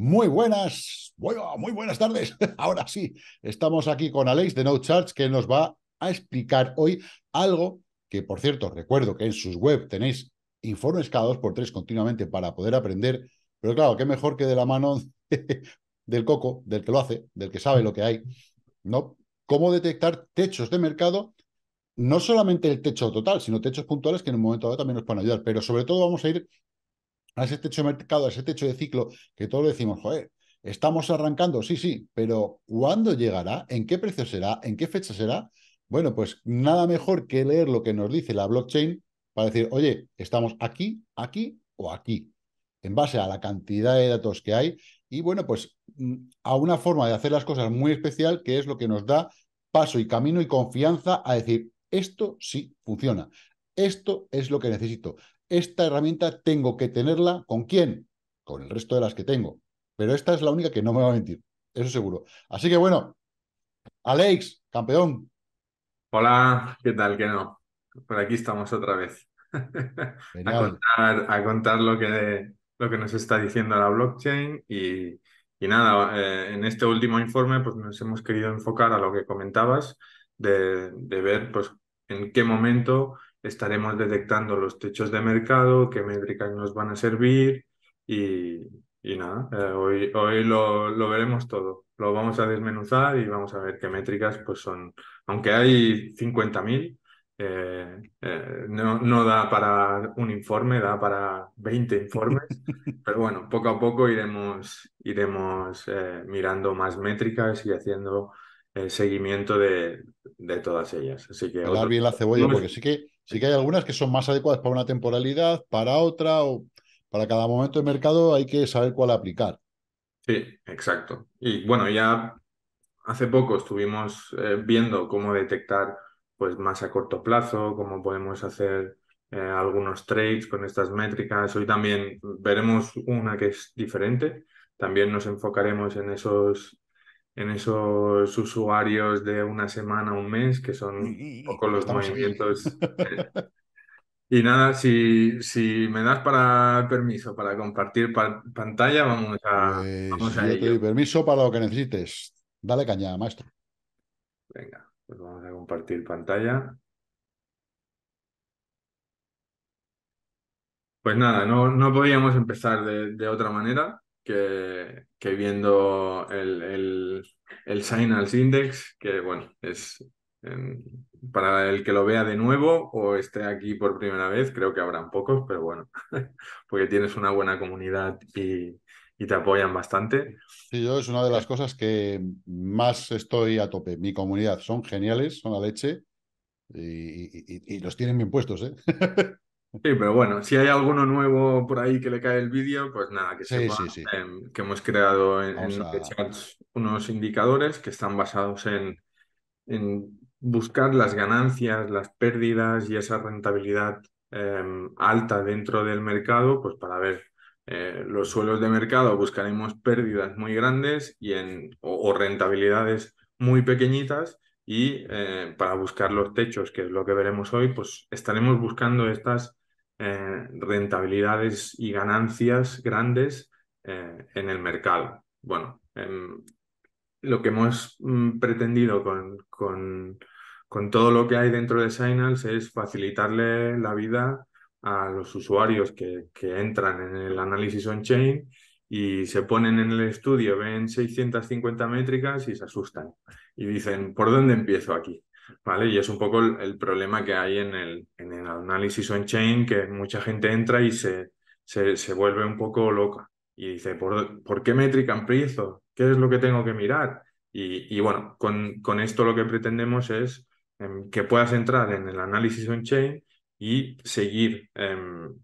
Muy buenas, muy buenas tardes. Ahora sí, estamos aquí con Alex de No Charge que nos va a explicar hoy algo que, por cierto, recuerdo que en sus web tenéis informes cada dos por tres continuamente para poder aprender, pero claro, qué mejor que de la mano del coco, del que lo hace, del que sabe lo que hay, ¿no? Cómo detectar techos de mercado, no solamente el techo total, sino techos puntuales que en un momento dado también nos pueden ayudar, pero sobre todo vamos a ir a ese techo de mercado, a ese techo de ciclo, que todos decimos, joder, estamos arrancando, sí, sí, pero ¿cuándo llegará? ¿En qué precio será? ¿En qué fecha será? Bueno, pues nada mejor que leer lo que nos dice la blockchain para decir, oye, estamos aquí, aquí o aquí, en base a la cantidad de datos que hay y bueno, pues mm, a una forma de hacer las cosas muy especial que es lo que nos da paso y camino y confianza a decir, esto sí funciona, esto es lo que necesito, esta herramienta tengo que tenerla con quién? Con el resto de las que tengo. Pero esta es la única que no me va a mentir, eso seguro. Así que bueno, Alex, campeón. Hola, ¿qué tal? ¿Qué no? Por aquí estamos otra vez. a, contar, lo que, lo que nos está diciendo la blockchain y, y nada, eh, en este último informe pues nos hemos querido enfocar a lo que comentabas de, de ver pues en qué momento estaremos detectando los techos de mercado, qué métricas nos van a servir y, nada, eh, hoy, hoy lo, veremos todo. Lo vamos a desmenuzar y vamos a ver qué métricas pues son, aunque hay 50.000, eh, eh, no, da para un informe, da para 20 informes, pero bueno, poco a poco iremos, iremos mirando más métricas y haciendo seguimiento de, todas ellas. Así que... bien la cebolla, porque sí que Sí que hay algunas que son más adecuadas para una temporalidad, para otra, o para cada momento de mercado hay que saber cuál aplicar. Sí, exacto. Y bueno, ya hace poco estuvimos eh, viendo cómo detectar pues más a corto plazo, cómo podemos hacer eh, algunos trades con estas métricas. Hoy también veremos una que es diferente. También nos enfocaremos en esos en esos usuarios de una semana, un mes, que son un poco los movimientos. y nada, si, si me das para permiso para compartir pantalla, vamos a, pues, vamos a permiso para lo que necesites. Dale caña, maestro. Venga, pues vamos a compartir pantalla. Pues nada, no, no podíamos empezar de, de otra manera que, viendo el, el, Signals Index, que bueno, es para el que lo vea de nuevo o esté aquí por primera vez, creo que habrán pocos, pero bueno, porque tienes una buena comunidad y, te apoyan bastante. Sí, yo es una de las cosas que más estoy a tope. Mi comunidad son geniales, son la leche y, y los tienen bien puestos. ¿eh? Sí, pero bueno, si hay alguno nuevo por ahí que le cae el vídeo, pues nada, que sepa em, que hemos creado en, unos indicadores que están basados en, en, buscar las ganancias, las pérdidas y esa rentabilidad em, alta dentro del mercado, pues para ver eh, los suelos de mercado buscaremos pérdidas muy grandes y en, o, rentabilidades muy pequeñitas y eh, para buscar los techos, que es lo que veremos hoy, pues estaremos buscando estas eh, rentabilidades y ganancias grandes eh, en el mercado. Bueno, em, lo que hemos mm, pretendido con, con, todo lo que hay dentro de Signals es facilitarle la vida a los usuarios que, que entran en el análisis on-chain y se ponen en el estudio, ven 650 métricas y se asustan y dicen, ¿por dónde empiezo aquí? Y es un poco el, problema que hay en el, análisis on-chain, que mucha gente entra y se, vuelve un poco loca y dice, ¿por, qué métrica Prizo? ¿Qué es lo que tengo que mirar? Y, bueno, con, esto lo que pretendemos es em, que puedas entrar en el análisis on-chain y seguir, em,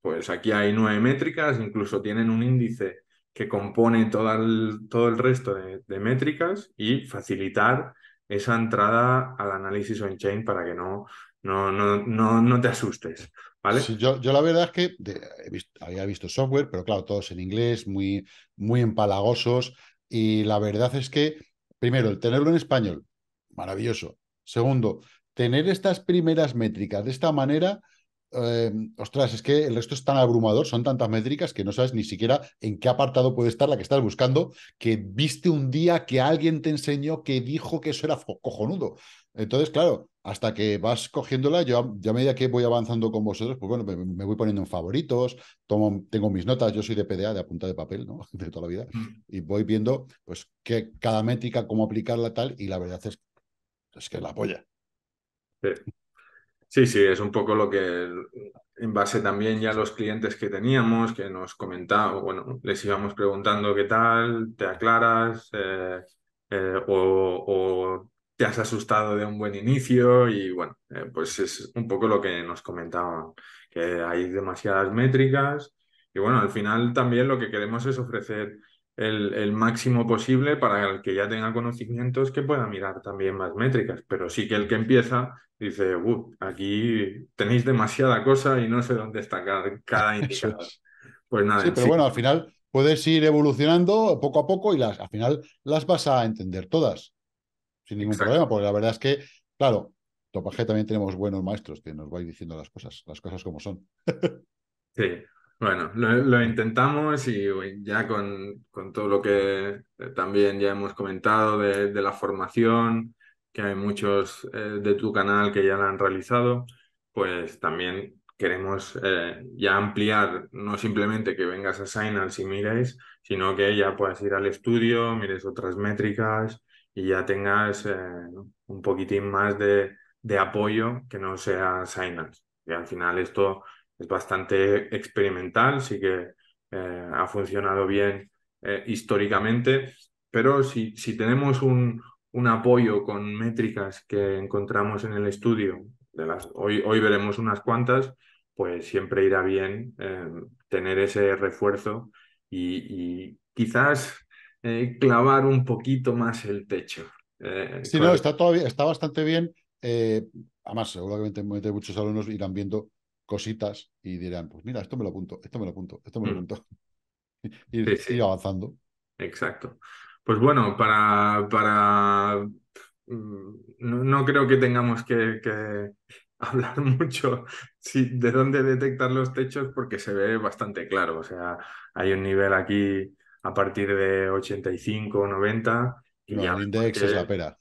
pues aquí hay nueve métricas, incluso tienen un índice que compone todo el, resto de métricas y facilitar esa entrada al análisis on-chain para que no, no, no, no, no te asustes. ¿Vale? yo, yo, la verdad es que he había visto software, pero claro, todos en inglés, muy, muy empalagosos. Y la verdad es que, primero, el tenerlo en español, maravilloso. Segundo, tener estas primeras métricas de esta manera, eh, ostras, es que el resto es tan abrumador, son tantas métricas que no sabes ni siquiera en qué apartado puede estar la que estás buscando, que viste un día que alguien te enseñó que dijo que eso era cojonudo. Entonces, claro, hasta que vas cogiéndola, yo, ya a medida que voy avanzando con vosotros, pues bueno, me, voy poniendo en favoritos, tengo mis notas, yo soy de PDA, de apunta de papel, ¿no? De toda la vida, mm. y voy viendo, pues, cada métrica, cómo aplicarla tal, y la verdad es, es que la apoya Sí. Sí, sí, es un poco lo que en base también ya a los clientes que teníamos, que nos comentaban, bueno, les íbamos preguntando qué tal, te aclaras eh, eh, o, te has asustado de un buen inicio y bueno, eh, pues es un poco lo que nos comentaban, que hay demasiadas métricas y bueno, al final también lo que queremos es ofrecer el, máximo posible para el que ya tenga conocimientos que pueda mirar también más métricas, pero sí que el que empieza dice, aquí tenéis demasiada cosa y no sé dónde destacar cada, indicador. Pues nada. Sí, pero bueno, al final puedes ir evolucionando poco a poco y las, al final las vas a entender todas, sin ningún problema, porque la verdad es que, claro, Topaje también tenemos buenos maestros que nos vais diciendo las cosas, las cosas como son. sí. Bueno, lo, intentamos y ya con, todo lo que eh, también ya hemos comentado de, la formación, que hay muchos eh, de tu canal que ya la han realizado, pues también queremos eh, ya ampliar, no simplemente que vengas a Signals y mires, sino que ya puedas ir al estudio, mires otras métricas y ya tengas un poquitín más de, de, apoyo que no sea Signals. Y al final esto es bastante experimental, sí que eh, ha funcionado bien eh, históricamente, pero si, si tenemos un, apoyo con métricas que encontramos en el estudio, de las, hoy, hoy veremos unas cuantas, pues siempre irá bien eh, tener ese refuerzo y, quizás clavar un poquito más el techo. sí, no, está, todavía, está bastante bien. además, seguramente muchos alumnos irán viendo cositas y dirán, pues mira, esto me lo apunto, esto me lo apunto, esto me lo mm. apunto. y, sí, avanzando. Exacto. Pues bueno, para, para... Mm, no, no creo que tengamos que, hablar mucho si de dónde detectar los techos porque se ve bastante claro. O sea, hay un nivel aquí a partir de 85, 90. Y ya la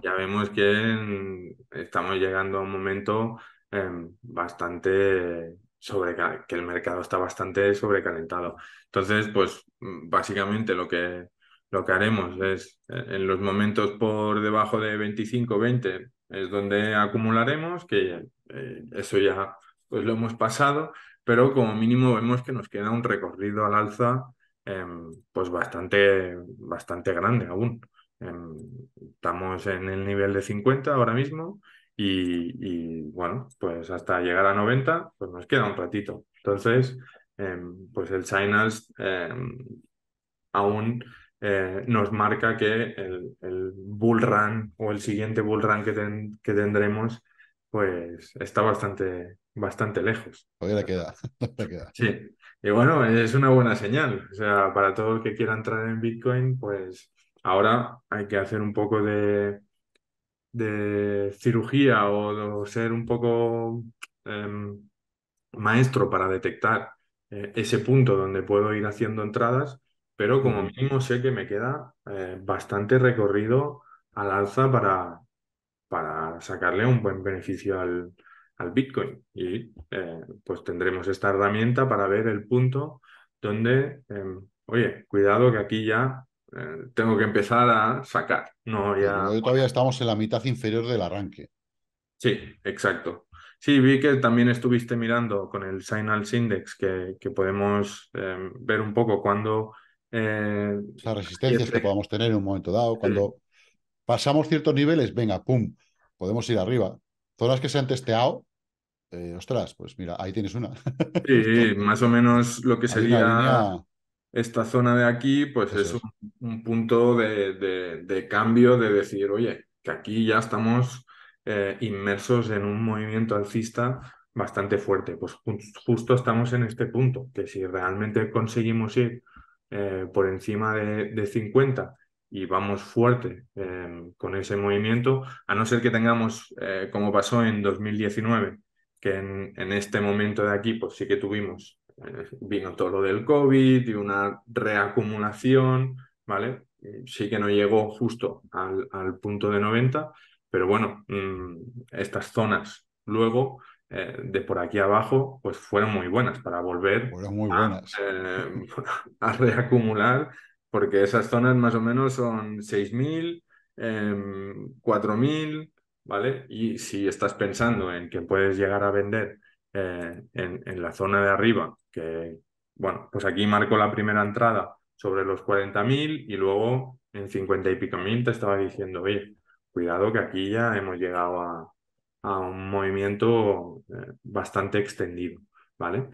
ya vemos que estamos llegando a un momento Em, bastante sobre que el mercado está bastante sobrecalentado. Entonces, pues mm, básicamente lo que, lo que haremos es e-, en los momentos por debajo de 25, 20 es donde acumularemos, que eh, eso ya pues lo hemos pasado, pero como mínimo vemos que nos queda un recorrido al alza em, pues bastante, bastante grande aún. Em, estamos en el nivel de 50 ahora mismo y, bueno, pues hasta llegar a 90, pues nos queda un ratito. Entonces, em, pues el China em, aún eh, nos marca que el, el, bull run o el siguiente bull run que, que tendremos, pues está bastante, bastante lejos. Todavía queda, queda. Sí, y bueno, es una buena señal. O sea, para todo el que quiera entrar en Bitcoin, pues ahora hay que hacer un poco de de cirugía o, ser un poco em, maestro para detectar eh, ese punto donde puedo ir haciendo entradas, pero como mínimo sé que me queda eh, bastante recorrido al alza para, para sacarle un buen beneficio al, al Bitcoin. Y eh, pues tendremos esta herramienta para ver el punto donde, em, oye, cuidado que aquí ya eh, tengo que empezar a sacar. No, ya... todavía estamos en la mitad inferior del arranque. Sí, exacto. Sí, vi que también estuviste mirando con el Signals Index que, podemos em, ver un poco cuando... Eh, Las resistencias que podamos tener en un momento dado, cuando pasamos ciertos niveles, venga, pum, podemos ir arriba. Zonas que se han testeado, eh, ostras, pues mira, ahí tienes una. Sí, más o menos lo que sería esta zona de aquí, pues es un, punto de, cambio, de decir, oye, que aquí ya estamos eh, inmersos en un movimiento alcista bastante fuerte. Pues justo estamos en este punto, que si realmente conseguimos ir eh, por encima de, 50 y vamos fuerte eh, con ese movimiento, a no ser que tengamos, como pasó en 2019, que en, en este momento de aquí, pues sí que tuvimos vino todo lo del COVID y una reacumulación, ¿vale? Eh, sí que no llegó justo al, punto de 90, pero bueno, mm, estas zonas luego eh, de por aquí abajo, pues fueron muy buenas para volver eh, A, reacumular, porque esas zonas más o menos son 6.000, 4.000, em, ¿vale? Y si estás pensando en que puedes llegar a vender eh, en, la zona de arriba, que bueno, pues aquí marco la primera entrada sobre los 40.000 y luego en 50 y pico mil te estaba diciendo, oye, cuidado que aquí ya hemos llegado a, un movimiento eh, bastante extendido, ¿vale?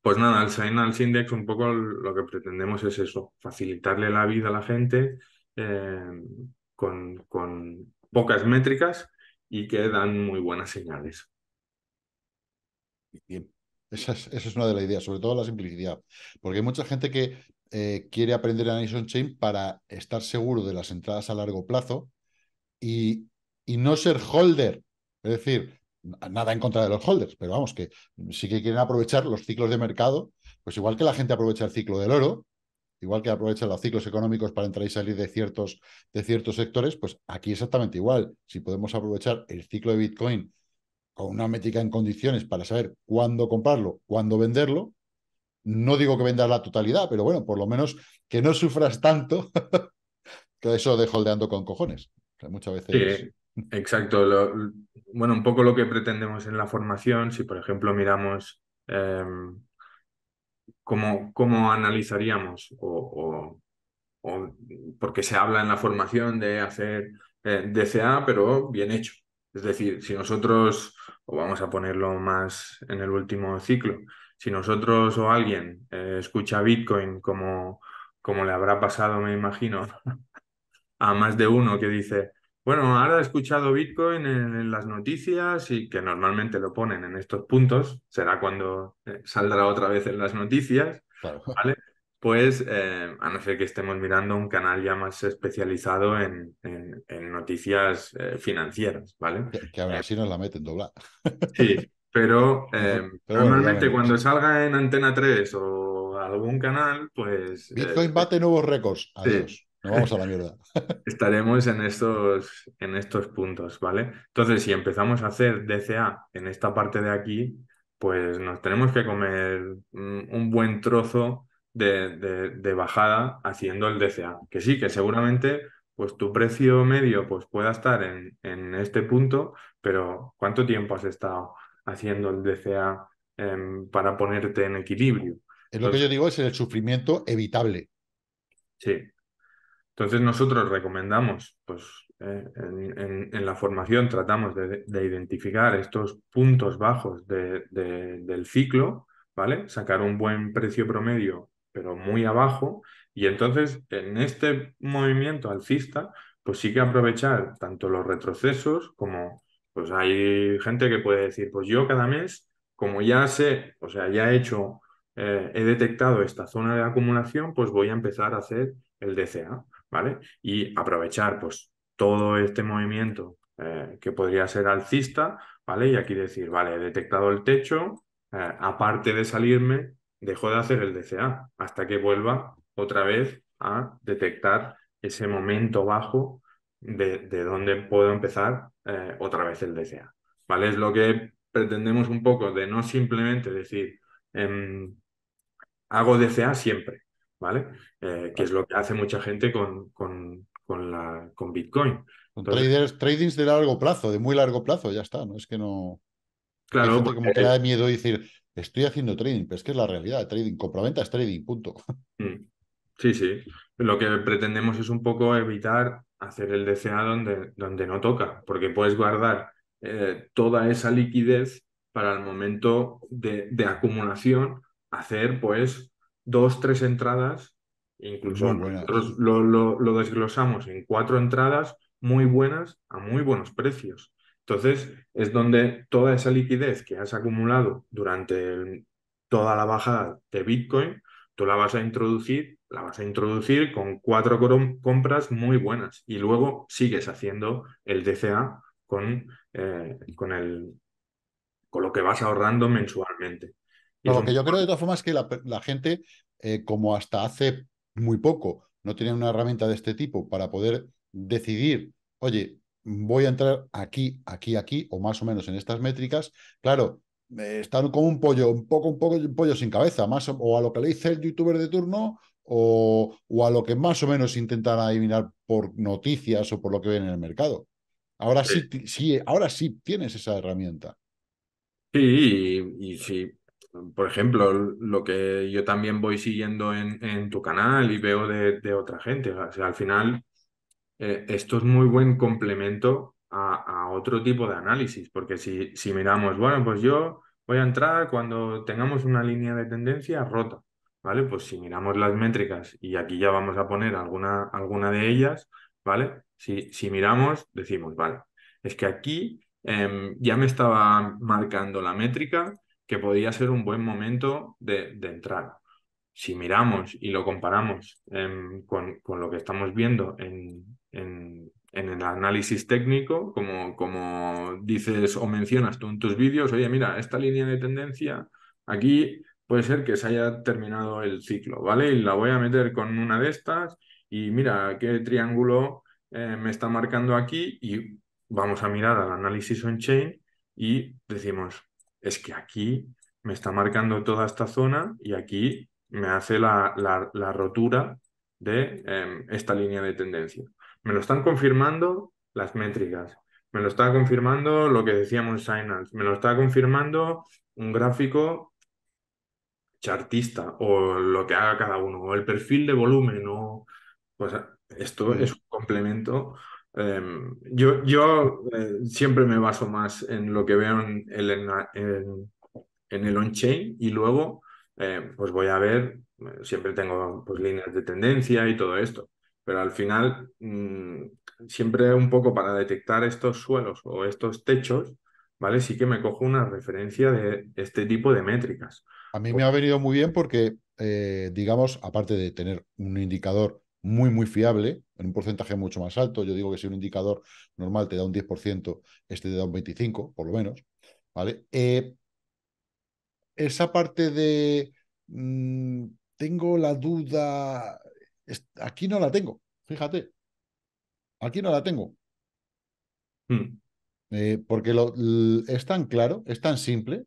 Pues nada, el al Index un poco lo que pretendemos es eso, facilitarle la vida a la gente eh, con, con pocas métricas y que dan muy buenas señales bien. Esa es, una de las ideas, sobre todo la simplicidad. Porque hay mucha gente que eh, quiere aprender a on-chain para estar seguro de las entradas a largo plazo y, no ser holder. Es decir, nada en contra de los holders, pero vamos, que sí que quieren aprovechar los ciclos de mercado, pues igual que la gente aprovecha el ciclo del oro, igual que aprovecha los ciclos económicos para entrar y salir de ciertos, de ciertos sectores, pues aquí exactamente igual. Si podemos aprovechar el ciclo de Bitcoin con una métrica en condiciones para saber cuándo comprarlo, cuándo venderlo. No digo que vendas la totalidad, pero bueno, por lo menos que no sufras tanto que eso de holdeando con cojones. muchas veces. exacto. bueno, un poco lo que pretendemos en la formación, si por ejemplo miramos em, cómo, cómo, analizaríamos o, porque se habla en la formación de hacer eh, DCA, pero bien hecho. Es decir, si nosotros o vamos a ponerlo más en el último ciclo, si nosotros o alguien eh, escucha Bitcoin como, como le habrá pasado, me imagino, a más de uno que dice, bueno, ahora he escuchado Bitcoin en, las noticias y que normalmente lo ponen en estos puntos, será cuando eh, saldrá otra vez en las noticias, ¿vale? pues eh, a no ser que estemos mirando un canal ya más especializado en, en, noticias eh, financieras, ¿vale? Que, a ver, eh, así nos la meten doblada. Sí, pero, normalmente cuando salga en Antena 3 o algún canal, pues... Bitcoin bate nuevos récords. Adiós. No vamos a la mierda. Estaremos en estos, en estos puntos, ¿vale? Entonces, si empezamos a hacer DCA en esta parte de aquí, pues nos tenemos que comer mm, un buen trozo de, bajada haciendo el DCA. Que sí, que seguramente pues tu precio medio pues, pueda estar en, en este punto, pero ¿cuánto tiempo has estado haciendo el DCA em, para ponerte en equilibrio? Es lo que yo digo, es el sufrimiento evitable. Sí. Entonces nosotros recomendamos, pues eh, en, la formación tratamos de, identificar estos puntos bajos del ciclo, ¿vale? Sacar un buen precio promedio pero muy abajo. Y entonces, en este movimiento alcista, pues sí que aprovechar tanto los retrocesos como, pues hay gente que puede decir, pues yo cada mes, como ya sé, o sea, ya he hecho, eh, he detectado esta zona de acumulación, pues voy a empezar a hacer el DCA, ¿vale? Y aprovechar, pues, todo este movimiento eh, que podría ser alcista, ¿vale? Y aquí decir, vale, he detectado el techo, eh, aparte de salirme, dejó de hacer el DCA hasta que vuelva otra vez a detectar ese momento bajo de, de donde puedo empezar eh, otra vez el DCA. ¿Vale? Es lo que pretendemos un poco de no simplemente decir em, hago DCA siempre, ¿vale? Eh, que es lo que hace mucha gente con, con, con, la, con Bitcoin. traders, tradings de largo plazo, de muy largo plazo, ya está, ¿no? Es que no. Claro. porque... como que da miedo decir, estoy haciendo trading, pero es que es la realidad, trading, compraventa es trading, punto. Mm. Sí, sí. Lo que pretendemos es un poco evitar hacer el DCA donde, donde no toca, porque puedes guardar eh, toda esa liquidez para el momento de, acumulación, hacer pues dos, tres entradas, incluso lo desglosamos en cuatro entradas muy buenas a muy buenos precios. Entonces, es donde toda esa liquidez que has acumulado durante toda la bajada de Bitcoin, tú la vas a introducir, la vas a introducir con cuatro compras muy buenas y luego sigues haciendo el DCA con, eh, con, el, con lo que vas ahorrando mensualmente. lo que yo creo de todas formas es que la, gente, eh, como hasta hace muy poco, no tenía una herramienta de este tipo para poder decidir, oye, voy a entrar aquí, aquí, aquí, o más o menos en estas métricas, claro, eh, están como un pollo, un poco, un poco, pollo sin cabeza, más o, a lo que le dice el youtuber de turno, o, a lo que más o menos intentan adivinar por noticias o por lo que ven en el mercado. Ahora sí, sí, ahora sí tienes esa herramienta. Sí, y, si, sí, por ejemplo, lo que yo también voy siguiendo en, tu canal y veo de, otra gente. al final, eh, esto es muy buen complemento a, otro tipo de análisis, porque si, miramos, bueno, pues yo voy a entrar cuando tengamos una línea de tendencia rota, ¿vale? Pues si miramos las métricas, y aquí ya vamos a poner alguna, alguna de ellas, ¿vale? Si, miramos, decimos, vale, es que aquí em, ya me estaba marcando la métrica que podía ser un buen momento de, entrar. Si miramos y lo comparamos em, con, lo que estamos viendo en, en, el análisis técnico, como, dices o mencionas tú en tus vídeos, oye, mira, esta línea de tendencia aquí puede ser que se haya terminado el ciclo, ¿vale? Y la voy a meter con una de estas y mira qué triángulo eh, me está marcando aquí y vamos a mirar al análisis on-chain y decimos, es que aquí me está marcando toda esta zona y aquí me hace la, rotura de em, esta línea de tendencia. Me lo están confirmando las métricas, me lo está confirmando lo que decíamos Signals, me lo está confirmando un gráfico chartista o lo que haga cada uno, o el perfil de volumen, o pues esto es un complemento. Em, yo yo eh, siempre me baso más en lo que veo en el, el on-chain y luego eh, pues voy a ver, eh, siempre tengo pues, líneas de tendencia y todo esto pero al final mm, siempre un poco para detectar estos suelos o estos techos, ¿vale? Sí que me cojo una referencia de este tipo de métricas. A mí pues me ha venido muy bien porque, eh, digamos, aparte de tener un indicador muy, muy fiable, en un porcentaje mucho más alto, yo digo que si un indicador normal te da un 10%, este te da un 25%, por lo menos, ¿vale? Eh, esa parte de, mm, tengo la duda, aquí no la tengo. Fíjate, aquí no la tengo. Hmm. Eh, porque lo, es tan claro, es tan simple,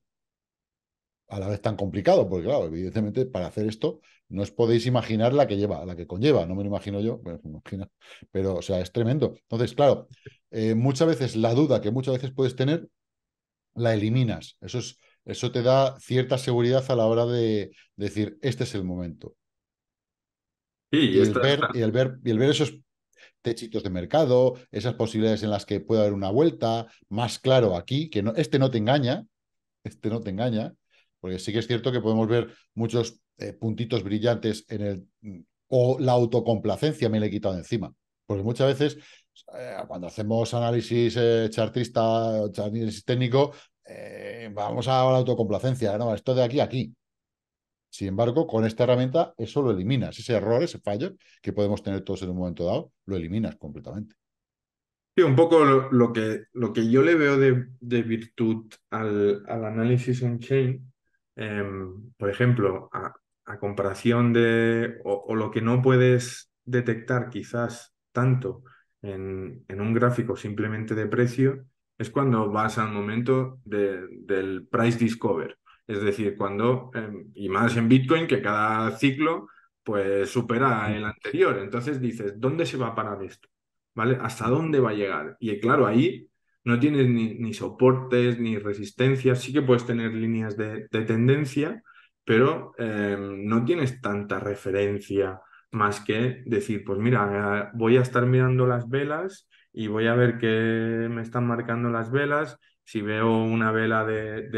a la vez tan complicado, porque claro, evidentemente para hacer esto no os podéis imaginar la que lleva, la que conlleva, no me lo imagino yo, pero o sea, es tremendo. Entonces, claro, eh, muchas veces la duda que muchas veces puedes tener, la eliminas. Eso, es, eso te da cierta seguridad a la hora de decir, este es el momento y, el ver, y, el ver, y el ver esos techitos de mercado, esas posibilidades en las que puede haber una vuelta, más claro aquí, que no, este no te engaña, este no te engaña, porque sí que es cierto que podemos ver muchos eh, puntitos brillantes en el o la autocomplacencia me la he quitado encima. Porque muchas veces, eh, cuando hacemos análisis eh, chartista chartista, análisis técnico, vamos a la autocomplacencia, ¿no? Esto de aquí a aquí. Sin embargo, con esta herramienta eso lo eliminas, ese error, ese fallo que podemos tener todos en un momento dado, lo eliminas completamente. Sí, un poco lo, que, lo que yo le veo de, virtud al, análisis en chain, em, por ejemplo, a, comparación de o, lo que no puedes detectar quizás tanto en, un gráfico simplemente de precio, es cuando vas al momento del price discover. Es decir, cuando, em, y más en Bitcoin, que cada ciclo pues supera el anterior. Entonces dices, ¿dónde se va a parar esto? ¿Vale? ¿Hasta dónde va a llegar? Y claro, ahí no tienes ni, soportes, ni resistencias, sí que puedes tener líneas de, tendencia, pero em, no tienes tanta referencia más que decir, pues mira, eh, voy a estar mirando las velas y voy a ver qué me están marcando las velas. Si veo una vela de,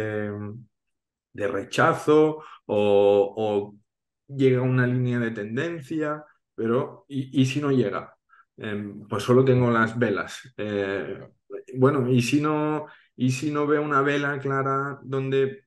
de rechazo o, llega a una línea de tendencia, pero ¿y, si no llega? Em, pues solo tengo las velas. Eh, bueno, ¿y si, no, ¿y si no veo una vela clara donde,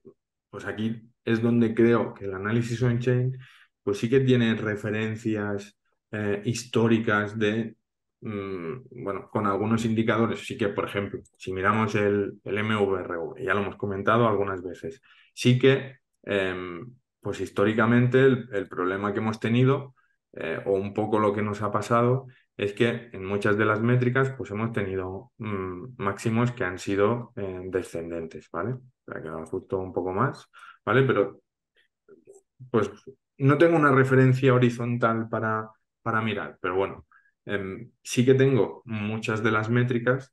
pues aquí es donde creo que el análisis on-chain, pues sí que tiene referencias eh, históricas de Mm, bueno, con algunos indicadores sí que, por ejemplo, si miramos el, el MVRV, ya lo hemos comentado algunas veces, sí que, em, pues históricamente el, problema que hemos tenido eh, o un poco lo que nos ha pasado es que en muchas de las métricas pues hemos tenido mm, máximos que han sido eh, descendentes, ¿vale? Para que lo ajusto un poco más, ¿vale? Pero pues no tengo una referencia horizontal para, para mirar, pero bueno, Em, sí que tengo muchas de las métricas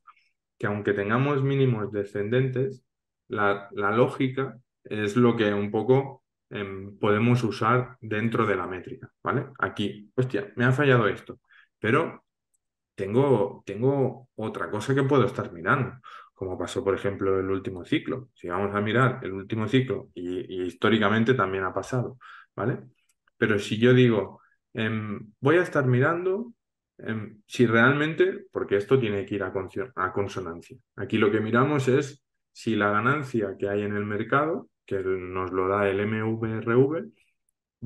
que aunque tengamos mínimos descendentes, la, lógica es lo que un poco em, podemos usar dentro de la métrica, ¿vale? Aquí, hostia, me ha fallado esto, pero tengo, tengo otra cosa que puedo estar mirando, como pasó, por ejemplo, el último ciclo. Si vamos a mirar el último ciclo, y, históricamente también ha pasado, ¿vale? Pero si yo digo, em, voy a estar mirando Em, si realmente, porque esto tiene que ir a, consonancia. Aquí lo que miramos es si la ganancia que hay en el mercado, que nos lo da el MVRV,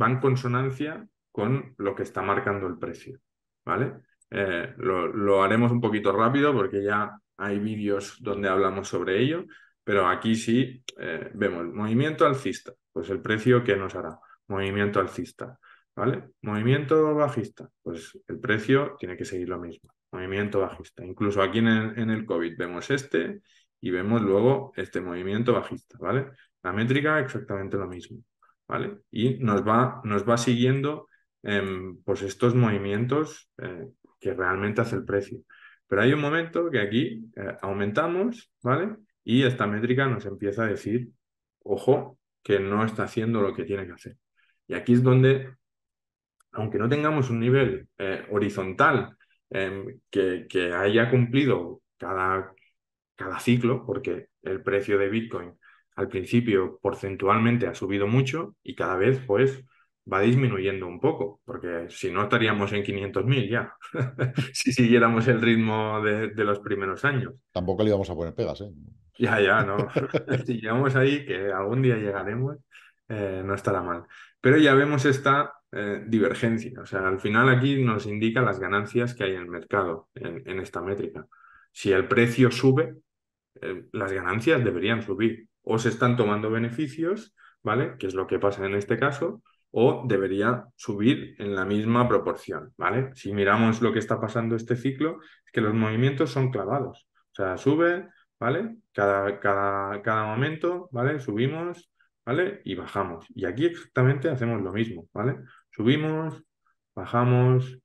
va en consonancia con lo que está marcando el precio, ¿vale? Eh, lo, haremos un poquito rápido porque ya hay vídeos donde hablamos sobre ello, pero aquí sí eh, vemos movimiento alcista, pues el precio que nos hará, movimiento alcista. ¿vale? Movimiento bajista, pues el precio tiene que seguir lo mismo. Movimiento bajista. Incluso aquí en el, COVID vemos este y vemos luego este movimiento bajista, ¿vale? La métrica exactamente lo mismo, ¿vale? Y nos va, nos va siguiendo em, pues estos movimientos eh, que realmente hace el precio. Pero hay un momento que aquí eh, aumentamos, ¿vale? Y esta métrica nos empieza a decir, ojo, que no está haciendo lo que tiene que hacer. Y aquí es donde aunque no tengamos un nivel eh, horizontal em, que, haya cumplido cada, cada ciclo, porque el precio de Bitcoin al principio porcentualmente ha subido mucho y cada vez pues va disminuyendo un poco, porque si no estaríamos en 500.000 ya, si siguiéramos el ritmo de, los primeros años. Tampoco le íbamos a poner pegas, ¿eh? Ya, ya, no. si llegamos ahí, que algún día llegaremos, eh, no estará mal. Pero ya vemos esta eh, divergencia. O sea, al final aquí nos indica las ganancias que hay en el mercado en, esta métrica. Si el precio sube, eh, las ganancias deberían subir. O se están tomando beneficios, ¿vale? Que es lo que pasa en este caso, o debería subir en la misma proporción, ¿vale? Si miramos lo que está pasando este ciclo, es que los movimientos son clavados. O sea, sube, ¿vale? Cada, cada, cada momento, ¿vale? Subimos, ¿vale? Y bajamos. Y aquí exactamente hacemos lo mismo, ¿vale? Subimos, bajamos,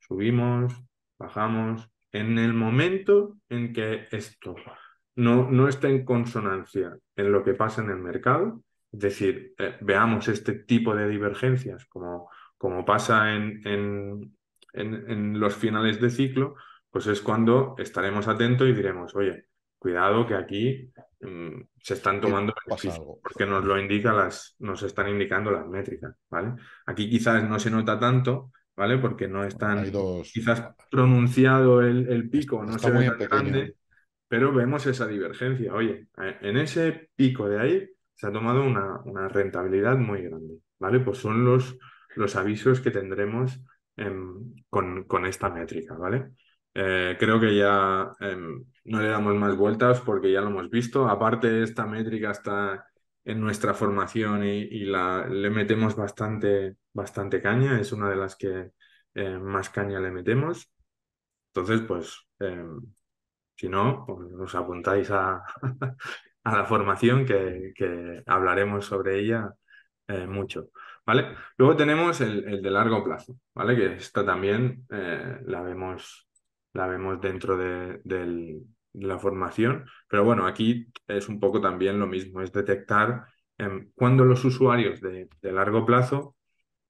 subimos, bajamos. En el momento en que esto no, no está en consonancia en lo que pasa en el mercado, es decir, eh, veamos este tipo de divergencias como, como pasa en, en, en, los finales de ciclo, pues es cuando estaremos atentos y diremos, oye, cuidado que aquí Mm, se están tomando porque nos lo indica las, nos están indicando las métricas, ¿vale? Aquí quizás no se nota tanto, ¿vale? Porque no están quizás pronunciado el, pico, no se ve tan grande, pero vemos esa divergencia. Oye, eh, en ese pico de ahí se ha tomado una, una rentabilidad muy grande, ¿vale? Pues son los, los avisos que tendremos em, con, esta métrica, ¿vale? Eh, creo que ya em, no le damos más vueltas porque ya lo hemos visto. Aparte, esta métrica está en nuestra formación y, la, le metemos bastante, bastante caña. Es una de las que eh, más caña le metemos. Entonces, pues, em, si no, pues, os apuntáis a, la formación que, hablaremos sobre ella eh, mucho. ¿Vale? Luego tenemos el, de largo plazo, ¿vale? Que esta también la vemos la vemos dentro de, la formación, pero bueno, aquí es un poco también lo mismo, es detectar eh, cuándo los usuarios de, largo plazo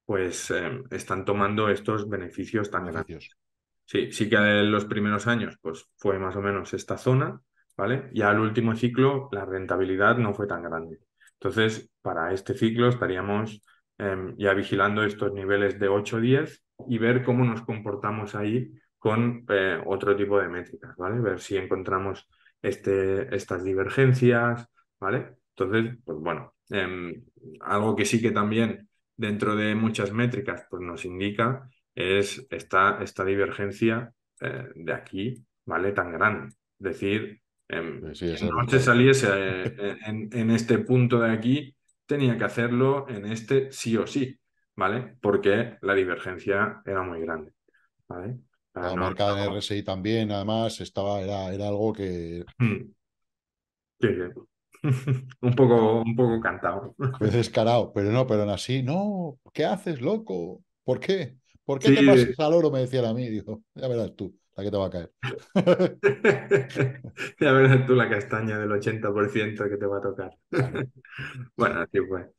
pues em, están tomando estos beneficios tan grandes. Sí, sí que en los primeros años pues fue más o menos esta zona, ¿vale? Ya al último ciclo la rentabilidad no fue tan grande. Entonces, para este ciclo estaríamos em, ya vigilando estos niveles de 8-10 y ver cómo nos comportamos ahí con eh, otro tipo de métricas, ¿vale? Ver si encontramos este, estas divergencias, ¿vale? Entonces, pues bueno, em, algo que sí que también dentro de muchas métricas pues nos indica es esta, esta divergencia eh, de aquí, ¿vale? Tan grande. Es decir, si no se saliese eh, en, en este punto de aquí, tenía que hacerlo en este sí o sí, ¿vale? Porque la divergencia era muy grande, ¿vale? la marca RSI también, además, estaba, era, algo que. Hmm. Sí, un poco, un poco cantado. veces descarado, pero no, pero así, no, ¿qué haces, loco? ¿Por qué? ¿Por qué te pasas al oro? Me decía a mí, dijo, ya verás tú, la que te va a caer. ya verás tú la castaña del 80% que te va a tocar. bueno, así fue.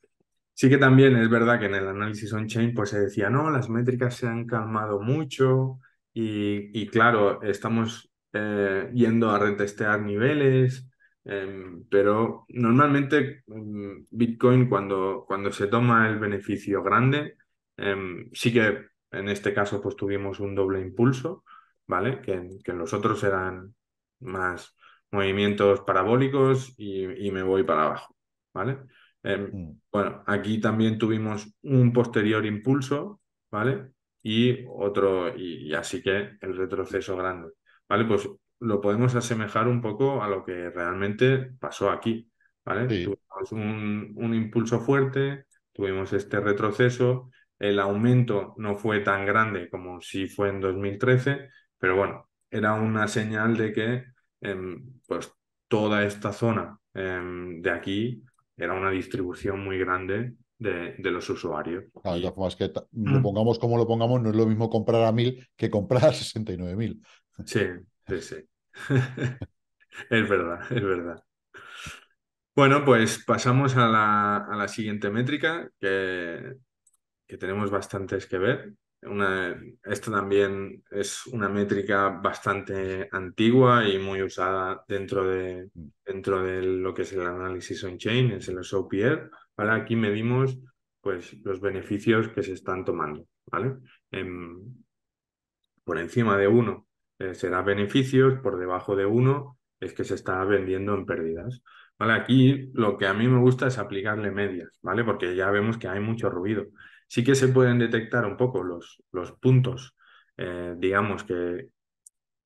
Sí que también es verdad que en el análisis on-chain pues se decía, no, las métricas se han calmado mucho, y, claro, estamos eh, yendo a retestear niveles, em, pero normalmente em, Bitcoin cuando, cuando se toma el beneficio grande, em, sí que en este caso pues tuvimos un doble impulso, ¿vale? Que, que los otros eran más movimientos parabólicos y, me voy para abajo, ¿vale? Mm. bueno, aquí también tuvimos un posterior impulso, ¿vale? y otro, y, así que el retroceso grande. ¿Vale? Pues lo podemos asemejar un poco a lo que realmente pasó aquí. ¿Vale? Tuvimos un, impulso fuerte, tuvimos este retroceso, el aumento no fue tan grande como si fue en 2013, pero bueno, era una señal de que em, pues toda esta zona em, de aquí era una distribución muy grande de, los usuarios. Claro, que lo mm. pongamos como lo pongamos, no es lo mismo comprar a 1000 que comprar a 69.000. Sí, sí, sí. es verdad, es verdad. Bueno, pues pasamos a la, siguiente métrica, que, que, tenemos bastantes que ver. Una, también es una métrica bastante antigua y muy usada dentro de, mm. dentro de lo que es el análisis on-chain, es el OPR e ¿vale? Aquí medimos pues, los beneficios que se están tomando, ¿vale? Em, por encima de uno se eh, será beneficios, por debajo de uno es que se está vendiendo en pérdidas. ¿Vale? Aquí lo que a mí me gusta es aplicarle medias, ¿vale? Porque ya vemos que hay mucho ruido. Sí que se pueden detectar un poco los, los puntos, eh, digamos, que,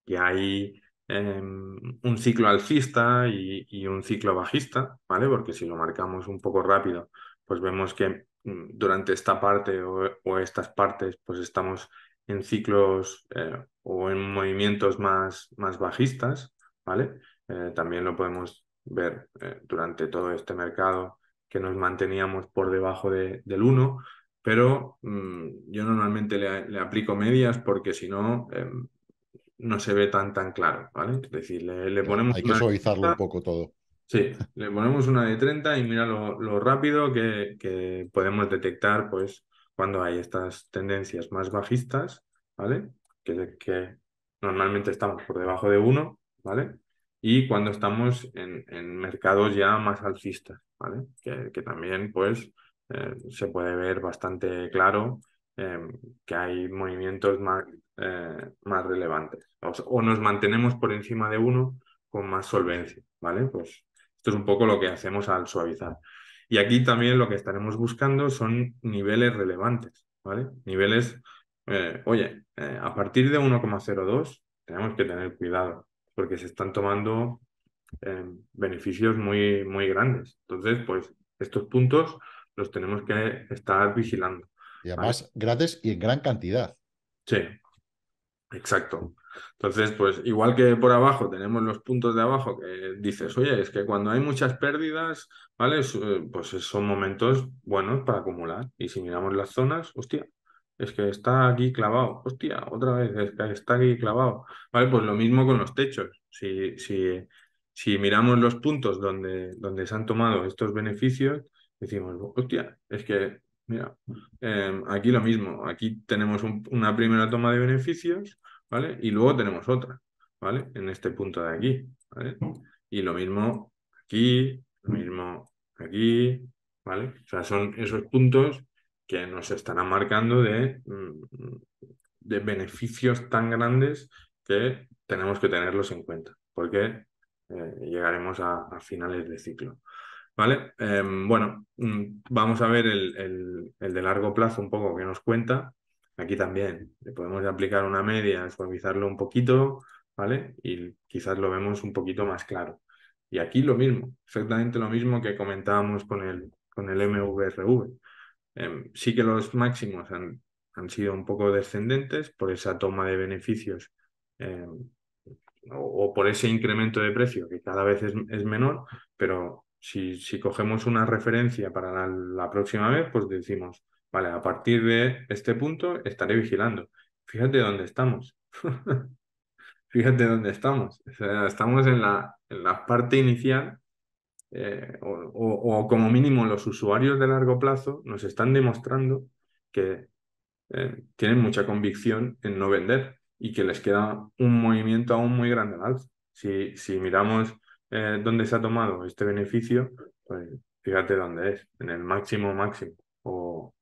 que hay Em, un ciclo alcista y, un ciclo bajista, ¿vale? Porque si lo marcamos un poco rápido, pues vemos que mm, durante esta parte o, estas partes, pues estamos en ciclos eh, o en movimientos más, más bajistas, ¿vale? Eh, también lo podemos ver eh, durante todo este mercado que nos manteníamos por debajo del 1, pero mm, yo normalmente le, aplico medias porque si no, em, no se ve tan tan claro, ¿vale? Es decir, le, ponemos... Hay que suavizarlo un poco todo. Sí, le ponemos una de 30 y mira lo, rápido que, podemos detectar, pues, cuando hay estas tendencias más bajistas, ¿vale? Que, que normalmente estamos por debajo de 1, ¿vale? Y cuando estamos en, mercados ya más alcistas, ¿vale? Que, también, pues, eh, se puede ver bastante claro eh, que hay movimientos más, eh, más relevantes. O, nos mantenemos por encima de uno con más solvencia, ¿vale? Pues esto es un poco lo que hacemos al suavizar. Y aquí también lo que estaremos buscando son niveles relevantes, ¿vale? Niveles, eh, oye, eh, a partir de 1,02 tenemos que tener cuidado porque se están tomando beneficios muy, muy grandes. Entonces, pues estos puntos los tenemos que estar vigilando. Y además, gratis y en gran cantidad. Sí, Exacto. Entonces, pues igual que por abajo tenemos los puntos de abajo que dices, oye, es que cuando hay muchas pérdidas, ¿vale? Eh, pues son momentos buenos para acumular. Y si miramos las zonas, hostia, es que está aquí clavado, hostia, otra vez, es que está aquí clavado. ¿Vale? Pues lo mismo con los techos. Si, si, si miramos los puntos donde, donde se han tomado estos beneficios, decimos, hostia, es que Mira, em, aquí lo mismo, aquí tenemos una primera toma de beneficios, ¿vale? Y luego tenemos otra, ¿vale? En este punto de aquí, Y lo mismo aquí, lo mismo aquí, ¿vale? O sea, son esos puntos que nos están marcando mm, de, beneficios tan grandes que tenemos que tenerlos en cuenta, porque eh, llegaremos a finales de ciclo. ¿Vale? Em, bueno, mm, vamos a ver el, el, de largo plazo un poco que nos cuenta. Aquí también le podemos aplicar una media, suavizarlo un poquito, ¿vale? Y quizás lo vemos un poquito más claro. Y aquí lo mismo, exactamente lo mismo que comentábamos con el, con el MVRV. Em, sí que los máximos han, han, sido un poco descendentes por esa toma de beneficios em, o, por ese incremento de precio que cada vez es, es menor, pero si, cogemos una referencia para la, próxima vez, pues decimos, vale, a partir de este punto estaré vigilando. Fíjate dónde estamos. Fíjate dónde estamos. estamos en la, en la, parte inicial eh, o, como mínimo los usuarios de largo plazo nos están demostrando que eh, tienen mucha convicción en no vender y que les queda un movimiento aún muy grande al Si, si miramos donde eh, dónde se ha tomado este beneficio, pues fíjate dónde es, en el máximo máximo o,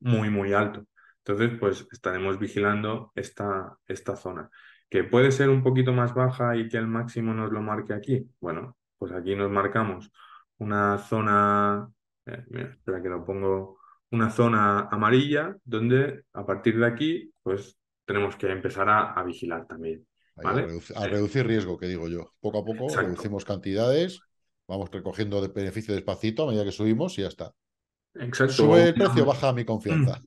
muy, muy alto. Entonces, pues estaremos vigilando esta, esta zona. ¿Que puede ser un poquito más baja y que el máximo nos lo marque aquí? Bueno, pues aquí nos marcamos una zona, eh, espera que lo pongo, una zona amarilla donde a partir de aquí, pues tenemos que empezar a vigilar también a, reducir, riesgo, que digo yo. Poco a poco reducimos cantidades, vamos recogiendo de beneficio despacito a medida que subimos y ya está. Exacto. Sube el precio, baja mi confianza.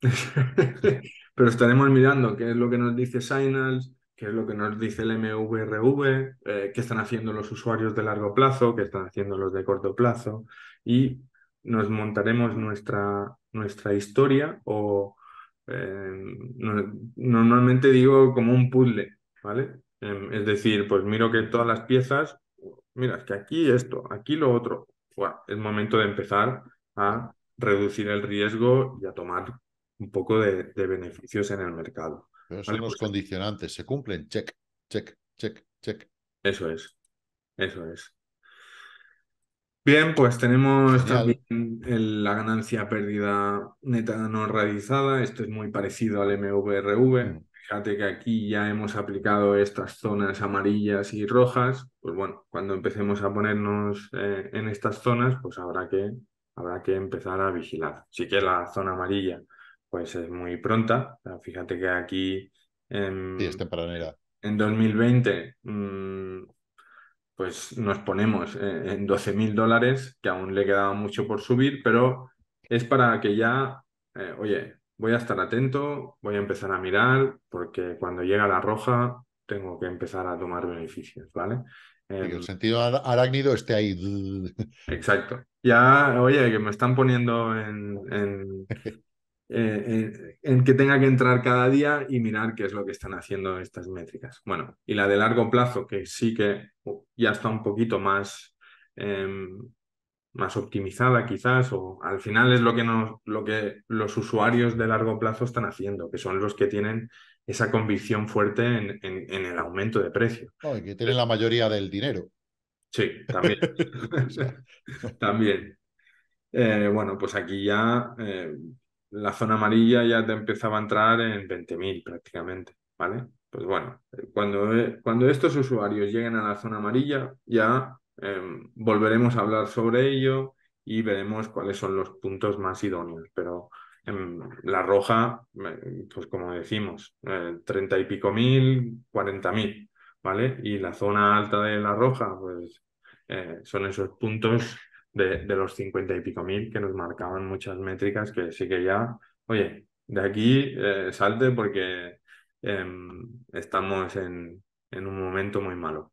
Pero estaremos mirando qué es lo que nos dice Signals, qué es lo que nos dice el MVRV, eh, qué están haciendo los usuarios de largo plazo, qué están haciendo los de corto plazo, y nos montaremos nuestra, nuestra historia o eh, normalmente digo como un puzzle. ¿vale? Em, es decir, pues miro que todas las piezas, mira, es que aquí esto, aquí lo otro, bueno, es momento de empezar a reducir el riesgo y a tomar un poco de, beneficios en el mercado. Pero son los pues condicionantes, se cumplen, check, check, check, check. Eso es, eso es. Bien, pues tenemos también la ganancia pérdida neta no realizada. Esto es muy parecido al MVRV. Fíjate que aquí ya hemos aplicado estas zonas amarillas y rojas, pues bueno, cuando empecemos a ponernos eh, en estas zonas, pues habrá que, habrá que empezar a vigilar. Sí que la zona amarilla, pues es muy pronta. Fíjate que aquí en, es en 2020 mm, pues nos ponemos eh, en 12.000 dólares, que aún le quedaba mucho por subir, pero es para que ya, eh, oye, voy a estar atento, voy a empezar a mirar, porque cuando llega la roja tengo que empezar a tomar beneficios, ¿vale? En que el em, sentido arácnido esté ahí. Exacto. Ya, oye, que me están poniendo en, eh, eh, en, que tenga que entrar cada día y mirar qué es lo que están haciendo estas métricas. Bueno, y la de largo plazo, que sí que uh, ya está un poquito más em, más optimizada quizás, o al final es lo que, lo que los usuarios de largo plazo están haciendo, que son los que tienen esa convicción fuerte en, el aumento de precio. y que tienen la mayoría del dinero. Sí, también. también. Eh, bueno, pues aquí ya eh, la zona amarilla ya te empezaba a entrar en 20.000 prácticamente, ¿vale? Pues bueno, eh, cuando, cuando estos usuarios lleguen a la zona amarilla, ya Em, volveremos a hablar sobre ello y veremos cuáles son los puntos más idóneos. Pero en la roja, pues como decimos, eh, treinta y pico mil, cuarenta mil, ¿vale? Y la zona alta de la roja, pues eh, son esos puntos de, los cincuenta y pico mil que nos marcaban muchas métricas que sí que ya, oye, de aquí eh, salte porque em, estamos en un momento muy malo.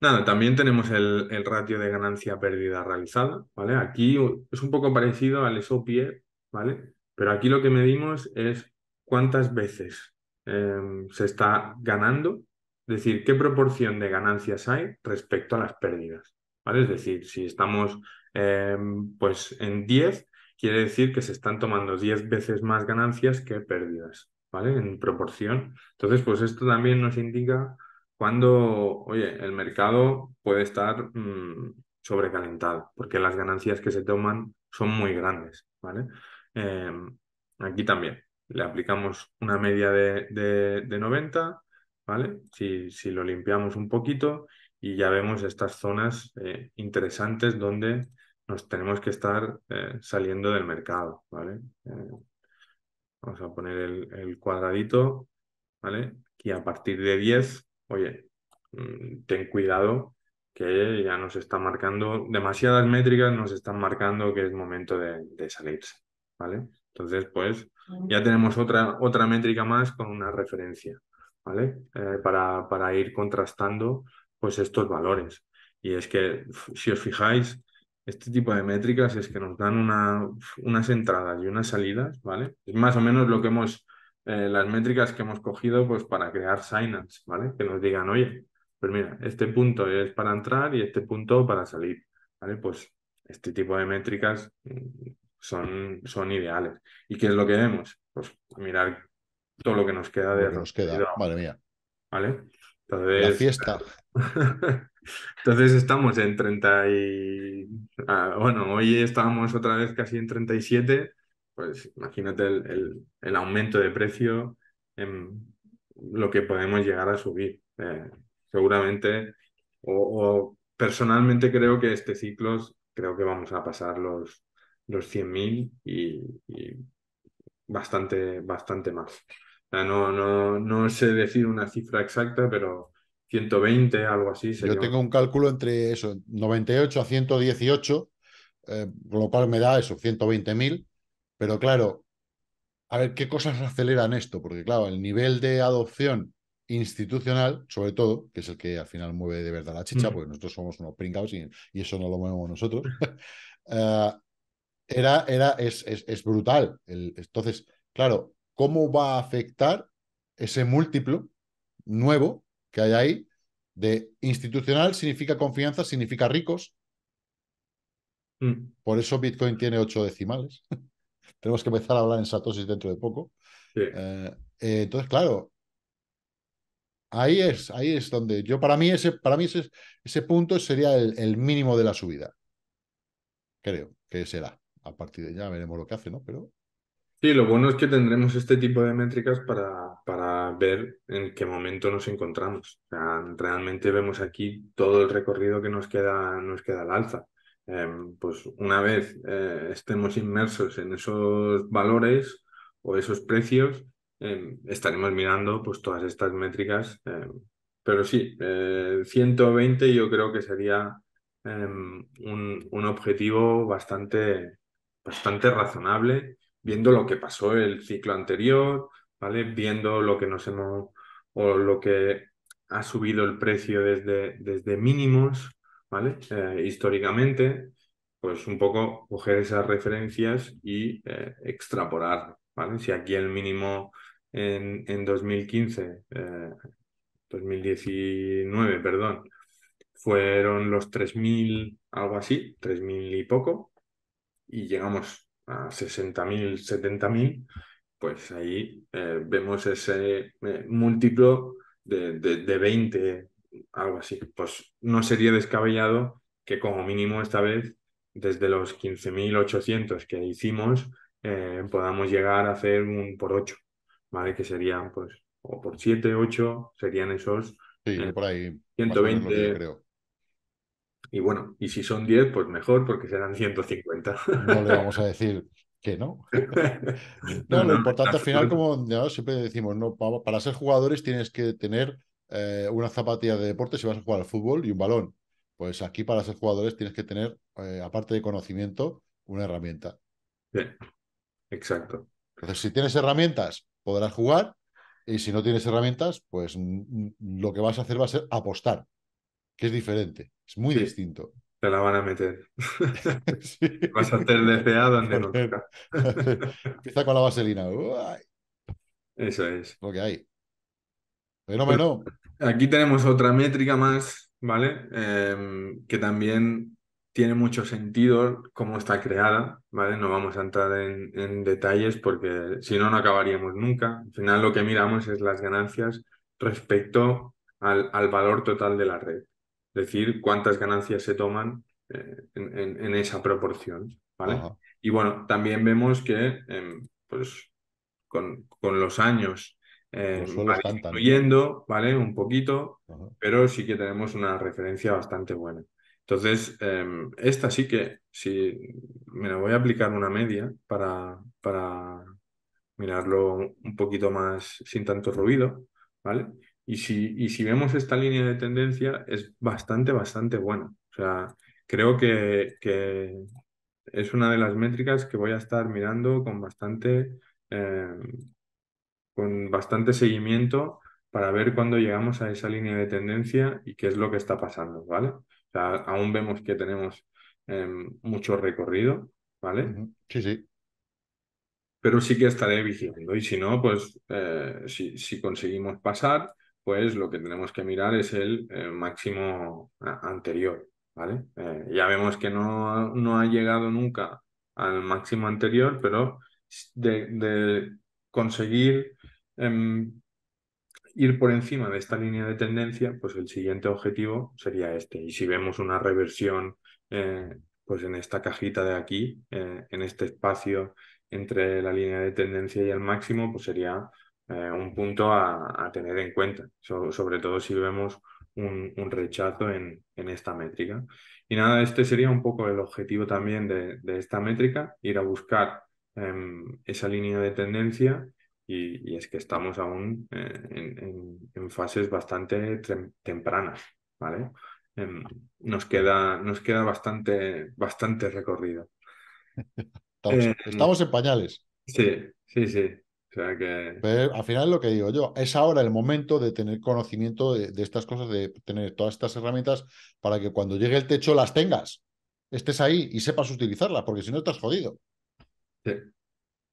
Nada, también tenemos el, el ratio de ganancia-pérdida realizada, ¿vale? Aquí es un poco parecido al sopier ¿vale? Pero aquí lo que medimos es cuántas veces em, se está ganando, es decir, qué proporción de ganancias hay respecto a las pérdidas, ¿vale? Es decir, si estamos em, pues en 10, quiere decir que se están tomando 10 veces más ganancias que pérdidas, ¿vale? En proporción. Entonces, pues esto también nos indica cuando, oye, el mercado puede estar mm, sobrecalentado, porque las ganancias que se toman son muy grandes, ¿vale? Em, aquí también le aplicamos una media de, 90, ¿vale? Si, lo limpiamos un poquito y ya vemos estas zonas eh, interesantes donde nos tenemos que estar eh, saliendo del mercado, ¿vale? Eh, vamos a poner el, cuadradito, ¿vale? Y a partir de 10 oye, mm, ten cuidado que ya nos está marcando, demasiadas métricas nos están marcando que es momento de, salirse, ¿vale? Entonces, pues ya tenemos otra, otra métrica más con una referencia, ¿vale? Eh, para, para, ir contrastando pues estos valores. Y es que, si os fijáis, este tipo de métricas es que nos dan una, unas entradas y unas salidas, ¿vale? Es más o menos lo que hemos eh, las métricas que hemos cogido pues, para crear signals, ¿vale? Que nos digan, oye, pues mira, este punto es para entrar y este punto para salir, ¿vale? Pues este tipo de métricas mm, son, son ideales. ¿Y qué es lo que vemos? Pues mirar todo lo que nos queda de... nos queda, madre mía. ¿Vale? Entonces, fiesta. Entonces estamos en 30 y... Ah, bueno, hoy estábamos otra vez casi en 37 pues imagínate el, aumento de precio en lo que podemos llegar a subir. Eh, seguramente, o, personalmente creo que este ciclo, creo que vamos a pasar los, los 100.000 y, bastante, bastante más. No, no, no sé decir una cifra exacta, pero 120, algo así. Yo tengo un cálculo entre eso, 98 a 118, eh, lo cual me da eso, 120.000. Pero claro, a ver, ¿qué cosas aceleran esto? Porque claro, el nivel de adopción institucional, sobre todo, que es el que al final mueve de verdad la chicha, porque nosotros somos unos pringados y, eso no lo movemos nosotros, eh, era, era, es, brutal. entonces, claro, ¿cómo va a afectar ese múltiplo nuevo que hay ahí de institucional significa confianza, significa ricos? Mm. Por eso Bitcoin tiene ocho decimales. Tenemos que empezar a hablar en satosis dentro de poco. Eh, eh, entonces, claro, ahí es, ahí es donde yo, para mí, ese, para mí ese, ese punto sería el, mínimo de la subida. Creo que será. A partir de ya veremos lo que hace, ¿no? Pero. Sí, lo bueno es que tendremos este tipo de métricas para, para ver en qué momento nos encontramos. realmente vemos aquí todo el recorrido que nos queda, nos queda al alza. Em, pues una vez eh, estemos inmersos en esos valores o esos precios, em, estaremos mirando pues, todas estas métricas. Em, pero sí, 120 eh, yo creo que sería un, un, objetivo bastante, bastante razonable, viendo lo que pasó el ciclo anterior, ¿vale? viendo lo que nos hemos o lo que ha subido el precio desde, desde mínimos, ¿vale? Eh, históricamente, pues un poco coger esas referencias y eh, extrapolar, ¿vale? Si aquí el mínimo en, 2015, 2019, eh, perdón, fueron los 3.000, algo así, 3.000 y poco, y llegamos a 60.000, 70.000, pues ahí vemos ese múltiplo de, de, de 20 algo así. Pues no sería descabellado que como mínimo esta vez, desde los 15.800 que hicimos, eh, podamos llegar a hacer un por 8, ¿vale? Que serían pues, o por 7, 8, serían esos eh, por ahí, 120. creo. Y bueno, y si son 10, pues mejor, porque serán 150. No le vamos a decir que no. no, lo importante al final, como ya, siempre decimos, no, para ser jugadores tienes que tener eh, una zapatilla de deporte si vas a jugar al fútbol y un balón. Pues aquí para ser jugadores tienes que tener, eh, aparte de conocimiento, una herramienta. exacto. Entonces, si tienes herramientas, podrás jugar. Y si no tienes herramientas, pues mm, mm, lo que vas a hacer va a ser apostar, que es diferente, es muy distinto. Te la van a meter. Vas a hacer DCA donde no. Empieza con la vaselina. Eso es. Lo que hay. Fenómeno. Aquí tenemos otra métrica más, ¿vale? Em, que también tiene mucho sentido cómo está creada, ¿vale? No vamos a entrar en, detalles porque si no, no acabaríamos nunca. Al final lo que miramos es las ganancias respecto al, valor total de la red. Es decir, cuántas ganancias se toman eh, en, esa proporción, ¿vale? Y bueno, también vemos que, em, pues, con, con los años eh, vale, ¿vale? Un poquito, pero sí que tenemos una referencia bastante buena. Entonces, em, esta sí que, si me la voy a aplicar una media para, para mirarlo un poquito más sin tanto ruido, ¿vale? Y si, si vemos esta línea de tendencia, es bastante, bastante buena. O sea, creo que, que es una de las métricas que voy a estar mirando con bastante em, con bastante seguimiento para ver cuándo llegamos a esa línea de tendencia y qué es lo que está pasando, ¿vale? O sea, aún vemos que tenemos em, mucho recorrido, ¿vale? Sí, sí. Pero sí que estaré vigilando y si no, pues eh, si, conseguimos pasar, pues lo que tenemos que mirar es el eh, máximo anterior, ¿vale? Eh, ya vemos que no, no ha llegado nunca al máximo anterior, pero de conseguir Em, ir por encima de esta línea de tendencia, pues el siguiente objetivo sería este. Y si vemos una reversión, eh, pues en esta cajita de aquí, eh, en este espacio entre la línea de tendencia y el máximo, pues sería eh, un punto a, tener en cuenta, sobre todo si vemos un, rechazo en, esta métrica. Y nada, este sería un poco el objetivo también de, de esta métrica, ir a buscar em, esa línea de tendencia y, es que estamos aún eh, en, fases bastante tempranas, ¿vale? Em, nos, queda, nos queda bastante, bastante recorrido. Em, estamos, en pañales. Sí, sí, sí. O sea que... Pero al final lo que digo yo, es ahora el momento de tener conocimiento de, estas cosas, de tener todas estas herramientas para que cuando llegue el techo las tengas, estés ahí y sepas utilizarlas, porque si no estás jodido. Sí,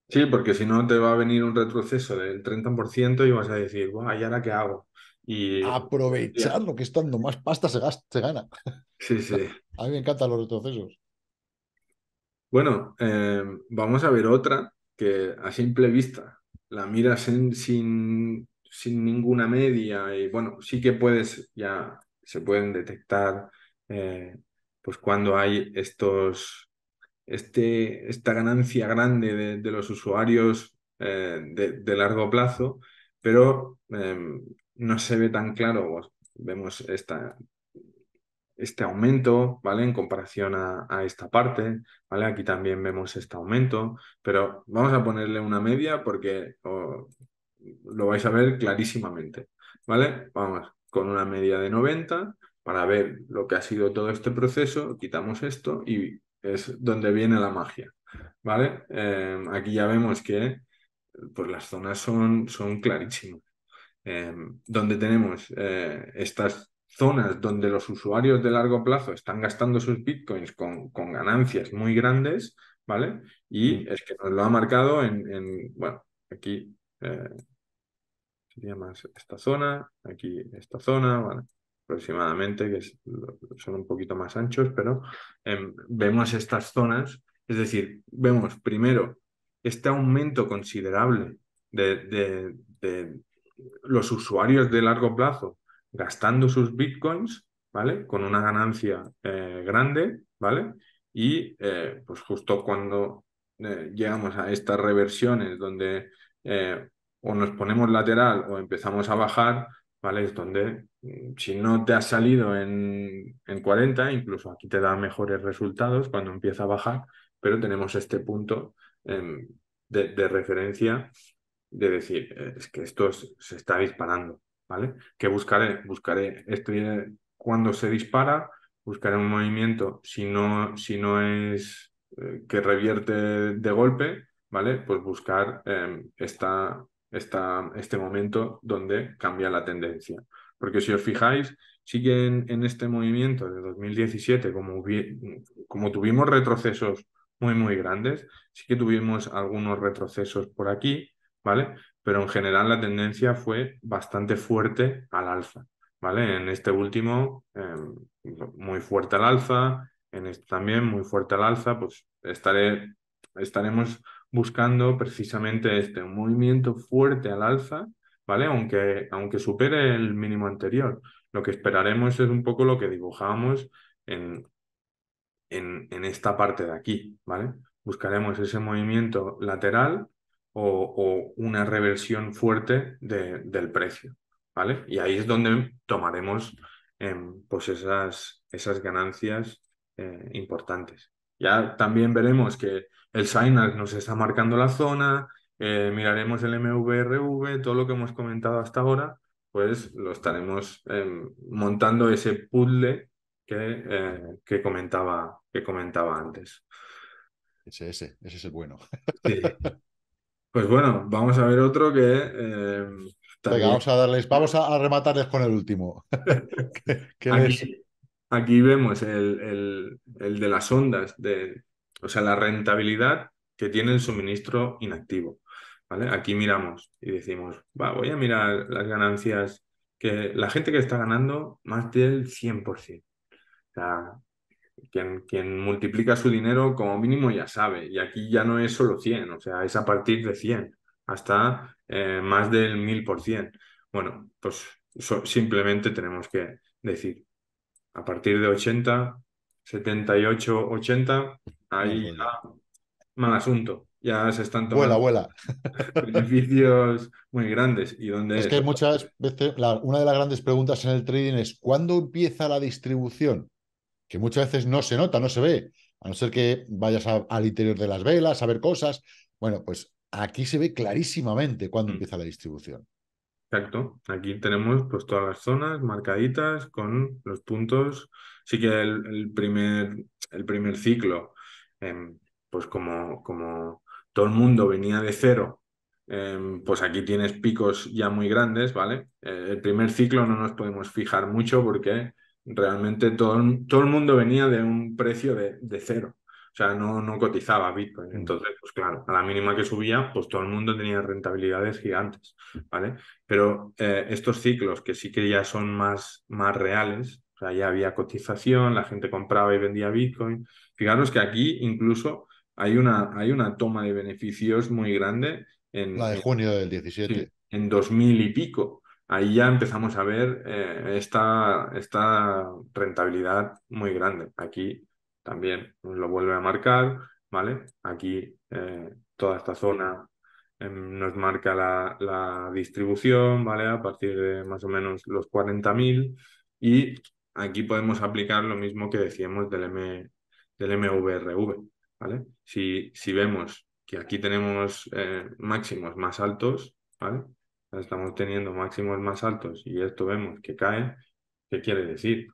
Sí, porque si no te va a venir un retroceso del 30% y vas a decir, bueno, ¿y ahora qué hago? Y aprovechar lo que es cuando más pasta se, gasta, se gana. Sí, sí. A mí me encantan los retrocesos. Bueno, eh, vamos a ver otra que a simple vista la miras sin, sin, ninguna media y bueno, sí que puedes, ya se pueden detectar eh, pues cuando hay estos este, esta ganancia grande de, los usuarios eh, de, largo plazo, pero em, no se ve tan claro. Pues, vemos esta, este aumento, ¿vale? En comparación a, esta parte, ¿vale? Aquí también vemos este aumento, pero vamos a ponerle una media porque lo vais a ver clarísimamente, ¿vale? Vamos con una media de 90 para ver lo que ha sido todo este proceso, quitamos esto y es donde viene la magia, ¿vale? Em, aquí ya vemos que pues las zonas son, son clarísimas. Em, donde tenemos eh, estas zonas donde los usuarios de largo plazo están gastando sus bitcoins con, ganancias muy grandes, ¿vale? Y mm. es que nos lo ha marcado en, en bueno, aquí eh, sería más esta zona, aquí esta zona, ¿vale? aproximadamente, que son un poquito más anchos, pero em, vemos estas zonas, es decir, vemos primero este aumento considerable de, los usuarios de largo plazo gastando sus bitcoins, ¿vale? Con una ganancia eh, grande, ¿vale? Y eh, pues justo cuando eh, llegamos a estas reversiones donde o nos ponemos lateral o empezamos a bajar, ¿vale? Es donde mm, si no te has salido en, 40, incluso aquí te da mejores resultados cuando empieza a bajar, pero tenemos este punto em, de, referencia de decir, eh, es que esto se está disparando, ¿vale? ¿Qué buscaré? Buscaré esto eh, cuando se dispara, buscaré un movimiento, si no, si no es eh, que revierte de golpe, ¿vale? Pues buscar em, esta, esta, este momento donde cambia la tendencia. Porque si os fijáis, sí que en, este movimiento de 2017, como, como tuvimos retrocesos muy, muy grandes, sí que tuvimos algunos retrocesos por aquí, ¿vale? Pero en general la tendencia fue bastante fuerte al alza, ¿vale? En este último, em, muy fuerte al alza, en este también muy fuerte al alza, pues estaré, estaremos buscando precisamente este, un movimiento fuerte al alza, ¿vale? Aunque, supere el mínimo anterior. Lo que esperaremos es un poco lo que dibujamos en, esta parte de aquí, ¿vale? Buscaremos ese movimiento lateral o, una reversión fuerte del precio, ¿vale? Y ahí es donde tomaremos em, pues esas, esas ganancias eh, importantes. Ya también veremos que el signal nos está marcando la zona, eh, miraremos el MVRV, todo lo que hemos comentado hasta ahora, pues lo estaremos em, montando ese puzzle que, eh, que, comentaba, que comentaba antes. Ese, ese, ese es bueno. Pues bueno, vamos a ver otro que. Em, vamos a darles, vamos a, rematarles con el último. ¿Qué, aquí vemos el, de las ondas, de, o sea, la rentabilidad que tiene el suministro inactivo. ¿vale? Aquí miramos y decimos, va, voy a mirar las ganancias que la gente que está ganando más del 100%. O sea, quien, quien, multiplica su dinero como mínimo ya sabe, y aquí ya no es solo 100, o sea, es a partir de 100 hasta eh, más del 1000%. Bueno, pues simplemente tenemos que decir, a partir de 80, 78, 80, ahí mal asunto. Ya se están tomando vuela, beneficios muy grandes. ¿Y es, que muchas veces, una de las grandes preguntas en el trading es, ¿cuándo empieza la distribución? Que muchas veces no se nota, no se ve, a no ser que vayas al interior de las velas a ver cosas. Bueno, pues aquí se ve clarísimamente cuándo mm. empieza la distribución. Exacto. Aquí tenemos pues todas las zonas marcaditas con los puntos. Sí que el, primer, el primer ciclo, em, pues como, como todo el mundo venía de cero, em, pues aquí tienes picos ya muy grandes, ¿vale? Eh, el primer ciclo no nos podemos fijar mucho porque realmente todo, todo el mundo venía de un precio de cero. O sea, no, no cotizaba Bitcoin. Mm. Entonces, pues claro, a la mínima que subía, pues todo el mundo tenía rentabilidades gigantes, ¿vale? Pero eh, estos ciclos que sí que ya son más, más reales, o sea, ya había cotización, la gente compraba y vendía Bitcoin. Fijaros que aquí incluso hay una, hay una toma de beneficios muy grande. En, la de junio del 17. en 2000 y pico. Ahí ya empezamos a ver eh, esta, esta rentabilidad muy grande. Aquí también nos pues, lo vuelve a marcar, ¿vale? Aquí eh, toda esta zona em, nos marca la, distribución, ¿vale? A partir de más o menos los 40.000 y aquí podemos aplicar lo mismo que decíamos del, M, del MVRV, ¿vale? Si, si vemos que aquí tenemos eh, máximos más altos, ¿vale? Estamos teniendo máximos más altos y esto vemos que cae, ¿qué quiere decir?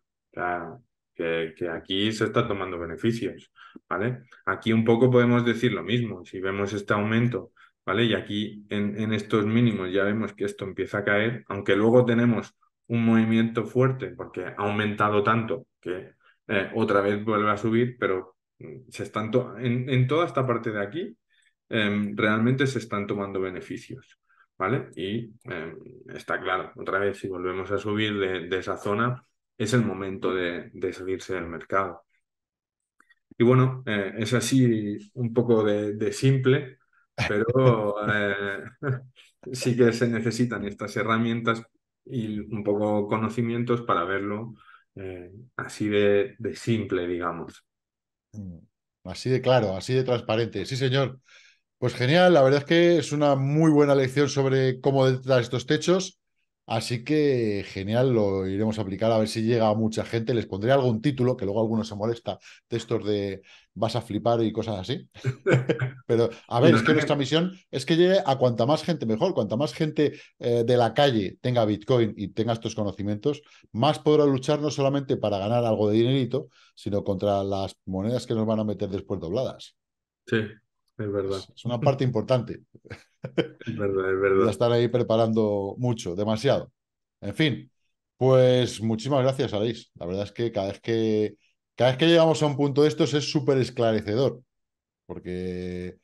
que, aquí se está tomando beneficios, ¿vale? Aquí un poco podemos decir lo mismo, si vemos este aumento, ¿vale? Y aquí en, estos mínimos ya vemos que esto empieza a caer, aunque luego tenemos un movimiento fuerte porque ha aumentado tanto que eh, otra vez vuelve a subir, pero mm, se están en, toda esta parte de aquí em, realmente se están tomando beneficios. ¿Vale? Y em, está claro, otra vez, si volvemos a subir de esa zona, es el momento de, salirse del mercado. Y bueno, eh, es así un poco de, simple, pero eh, sí que se necesitan estas herramientas y un poco conocimientos para verlo eh, así de, de, simple, digamos. Mm, así de claro, así de transparente. Sí, señor. Pues genial, la verdad es que es una muy buena lección sobre cómo detrás estos techos. Así que genial, lo iremos a aplicar a ver si llega a mucha gente. Les pondré algún título, que luego algunos se molesta, textos de vas a flipar y cosas así. Pero a ver, es que nuestra misión es que llegue a cuanta más gente mejor, cuanta más gente eh, de la calle tenga Bitcoin y tenga estos conocimientos, más podrá luchar no solamente para ganar algo de dinerito, sino contra las monedas que nos van a meter después dobladas. Sí, es verdad. Es, una parte importante. Es verdad, es verdad. estar ahí preparando mucho, demasiado. En fin, pues muchísimas gracias, sabéis La verdad es que cada vez que, cada vez que llegamos a un punto de estos es súper esclarecedor, porque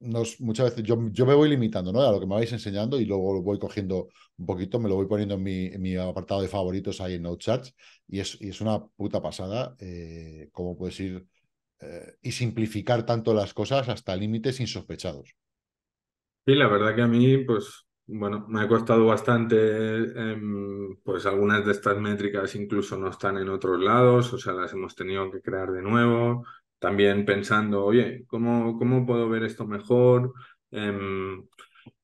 nos, muchas veces yo, me voy limitando ¿no? a lo que me vais enseñando y luego lo voy cogiendo un poquito, me lo voy poniendo en mi, apartado de favoritos ahí en No y es, una puta pasada eh, como puedes ir eh, y simplificar tanto las cosas hasta límites insospechados. Sí, la verdad que a mí, pues, bueno, me ha costado bastante, em, pues algunas de estas métricas incluso no están en otros lados, o sea, las hemos tenido que crear de nuevo, también pensando, oye, ¿cómo, puedo ver esto mejor? Em,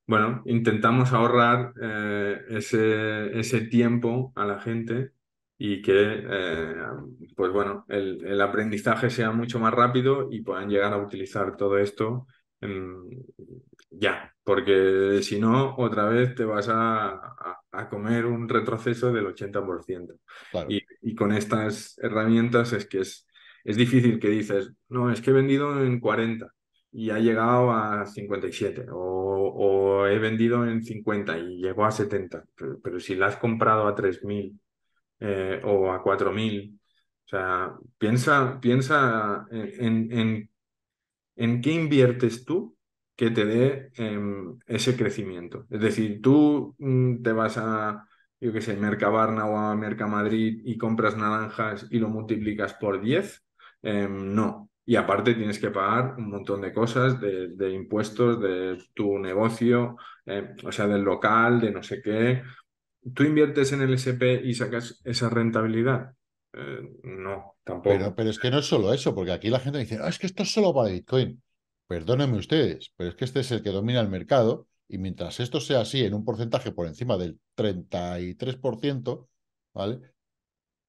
bueno, intentamos ahorrar eh, ese, ese tiempo a la gente y que, eh, pues bueno, el, aprendizaje sea mucho más rápido y puedan llegar a utilizar todo esto ya, porque si no, otra vez te vas a, a, comer un retroceso del 80%. Y, con estas herramientas es que es, es difícil que dices, no, es que he vendido en 40 y ha llegado a 57 o, he vendido en 50 y llegó a 70, pero, pero si la has comprado a 3000 eh, o a 4.000. O sea, piensa, piensa eh, en, qué inviertes tú que te dé em, ese crecimiento. Es decir, tú mm, te vas a, yo qué sé, Mercabarna o a Mercamadrid y compras naranjas y lo multiplicas por 10. Em, no, y aparte tienes que pagar un montón de cosas, de, impuestos, de tu negocio, em, o sea, del local, de no sé qué, tú inviertes en el SP y sacas esa rentabilidad. Eh, no, tampoco. Pero, es que no es solo eso, porque aquí la gente dice, ah, es que esto es solo para Bitcoin. Perdónenme ustedes, pero es que este es el que domina el mercado y mientras esto sea así en un porcentaje por encima del 33%, ¿vale?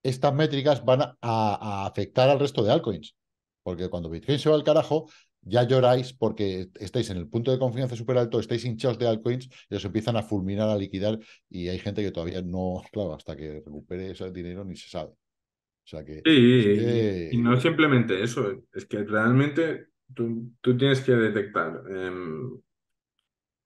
Estas métricas van a, a afectar al resto de altcoins. Porque cuando Bitcoin se va al carajo, ya lloráis porque estáis en el punto de confianza súper alto, estáis hinchados de altcoins y os empiezan a fulminar, a liquidar y hay gente que todavía no, claro, hasta que recupere ese dinero ni se sabe. O sea que... Sí, y no es simplemente eso, es que realmente tú, tienes que detectar em,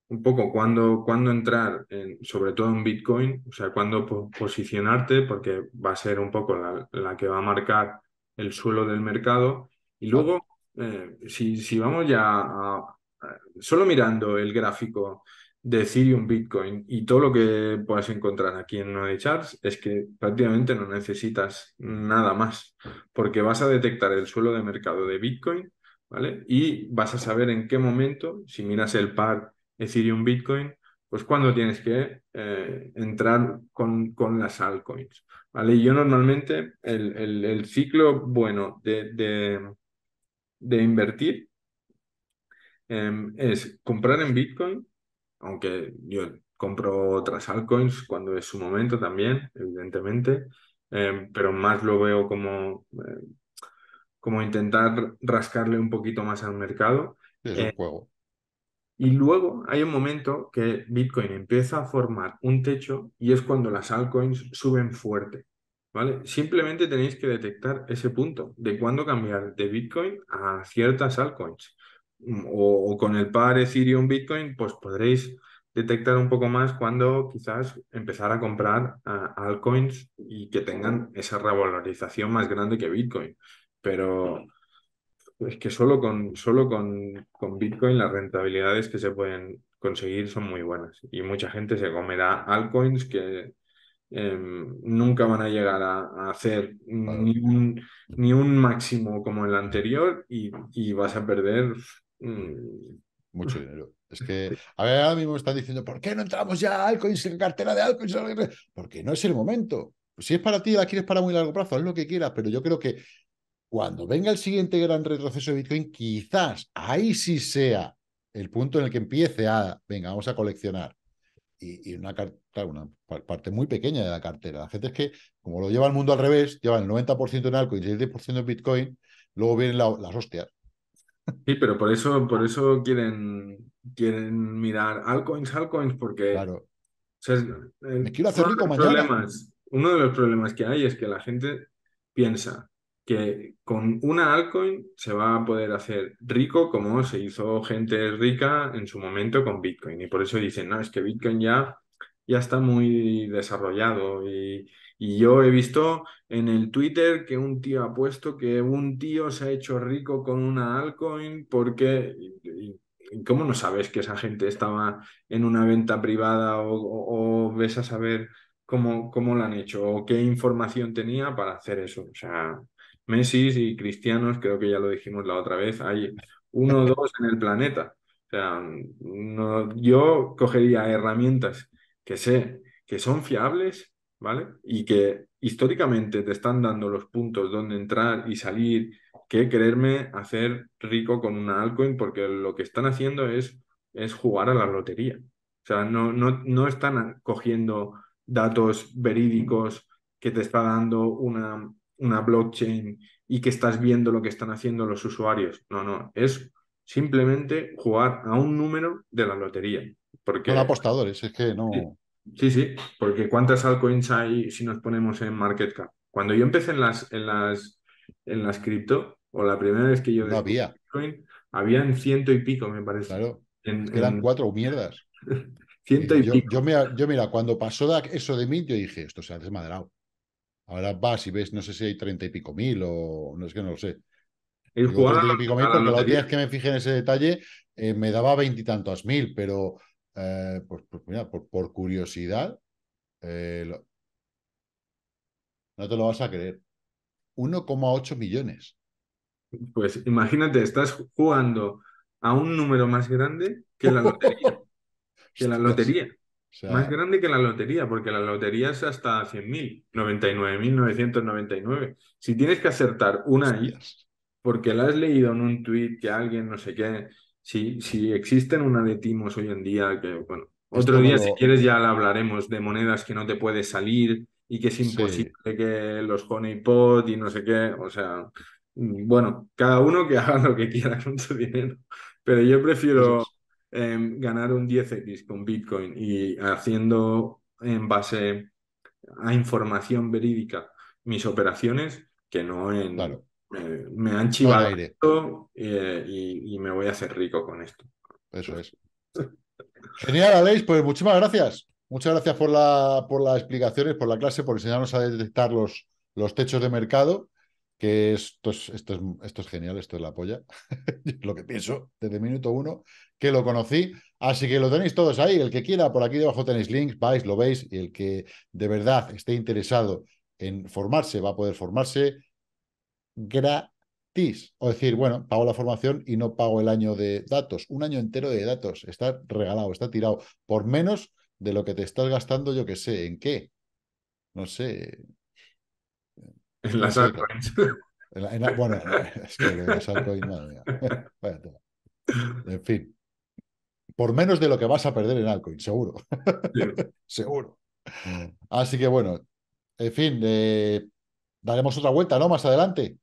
un poco cuándo, cuándo entrar, en, sobre todo en Bitcoin, o sea, cuándo posicionarte, porque va a ser un poco la, que va a marcar el suelo del mercado. Y ah. luego... Eh, si, si, vamos ya a, solo mirando el gráfico de Ethereum, Bitcoin y todo lo que puedas encontrar aquí en una charts, es que prácticamente no necesitas nada más, porque vas a detectar el suelo de mercado de Bitcoin, ¿vale? Y vas a saber en qué momento, si miras el par Ethereum, Bitcoin, pues cuando tienes que eh, entrar con, con, las altcoins, ¿vale? Yo normalmente el, el, ciclo bueno de de invertir em, es comprar en Bitcoin, aunque yo compro otras altcoins cuando es su momento también, evidentemente, em, pero más lo veo como, eh, como intentar rascarle un poquito más al mercado. Es eh, juego. Y luego hay un momento que Bitcoin empieza a formar un techo y es cuando las altcoins suben fuerte. ¿vale? Simplemente tenéis que detectar ese punto de cuándo cambiar de Bitcoin a ciertas altcoins. Mm, o, con el par Ethereum Bitcoin, pues podréis detectar un poco más cuando quizás empezar a comprar ah, altcoins y que tengan esa revalorización más grande que Bitcoin. Pero es que solo con, solo con, con Bitcoin las rentabilidades que se pueden conseguir son muy buenas y mucha gente se comerá altcoins que Em, nunca van a llegar a, hacer ni, un, máximo como el anterior y, vas a perder mm, mucho dinero. Es que a ver, ahora mismo me están diciendo, ¿por qué no entramos ya a Alcoin en cartera de Alcoin Porque no es el momento. Si es para ti, la quieres para muy largo plazo, haz lo que quieras, pero yo creo que cuando venga el siguiente gran retroceso de Bitcoin, quizás ahí sí sea el punto en el que empiece a, venga, vamos a coleccionar y, una, una parte muy pequeña de la cartera. La gente es que, como lo lleva el mundo al revés, llevan el 90% en altcoins y el 10% en Bitcoin, luego vienen las hostias. Sí, pero por eso, por eso quieren, quieren mirar altcoins, altcoins, porque... Claro. quiero uno de los problemas que hay es que la gente piensa, que con una altcoin se va a poder hacer rico como se hizo gente rica en su momento con Bitcoin. Y por eso dicen, no, es que Bitcoin ya, ya está muy desarrollado. Y, yo he visto en el Twitter que un tío ha puesto que un tío se ha hecho rico con una altcoin porque... ¿Cómo no sabes que esa gente estaba en una venta privada o, o ves a saber cómo, cómo lo han hecho o qué información tenía para hacer eso? O sea, Messi y cristianos, creo que ya lo dijimos la otra vez, hay uno o dos en el planeta. O sea, no, yo cogería herramientas que sé que son fiables, ¿vale? Y que históricamente te están dando los puntos donde entrar y salir, que quererme hacer rico con una altcoin, porque lo que están haciendo es, es jugar a la lotería. O sea, no, no, no están cogiendo datos verídicos que te está dando una una blockchain y que estás viendo lo que están haciendo los usuarios. No, no, es simplemente jugar a un número de la lotería. Porque... Son apostadores, es que no... Sí, sí, porque ¿cuántas altcoins hay si nos ponemos en market cap? Cuando yo empecé en las, en las, en las cripto, o la primera vez que yo... No había. Bitcoin, habían ciento y pico, me parece. Claro. eran cuatro mierdas. ciento y yo, pico. Yo, mira, yo, mira, cuando pasó eso de mí, yo dije, esto se ha desmadrado. Ahora vas y ves, no sé si hay treinta y pico mil o no es que no lo sé. El jugador, y pico mil, los días que me fijé en ese detalle eh, me daba veintitantos mil, pero eh, pues, pues, por, curiosidad, eh, no te lo vas a creer. 1,8 millones. Pues imagínate, estás jugando a un número más grande que la lotería. que la lotería más grande que la lotería, porque la lotería es hasta 100.000, 99.999. Si tienes que acertar una, porque la has leído en un tweet que alguien, no sé qué, si, si existen una de timos hoy en día, que bueno, otro día, si quieres, ya hablaremos de monedas que no te puede salir y que es imposible que los honeypot y no sé qué. O sea, mm, bueno, cada uno que haga lo que quiera con su dinero. Pero yo prefiero Em, ganar un 10x con Bitcoin y haciendo en base a información verídica mis operaciones, que no eh, me han chivado eh, y, me voy a hacer rico con esto. Eso es. Genial, Alex. pues muchísimas gracias. Muchas gracias por, la, por las explicaciones, por la clase, por enseñarnos a detectar los, los techos de mercado que esto es, esto es, genial, esto es la polla, lo que pienso desde minuto uno, que lo conocí, así que lo tenéis todos ahí, el que quiera, por aquí debajo tenéis links, vais, lo veis, y el que de verdad esté interesado en formarse, va a poder formarse gratis, o decir, bueno, pago la formación y no pago el año de datos, un año entero de datos, está regalado, está tirado, por menos de lo que te estás gastando, yo que sé, ¿en qué? No sé, en las altcoins. bueno, es que en las altcoins, madre mía. Vaya En fin. Por menos de lo que vas a perder en altcoins, seguro. seguro. Así que bueno, en fin, eh, daremos otra vuelta, ¿no? Más adelante.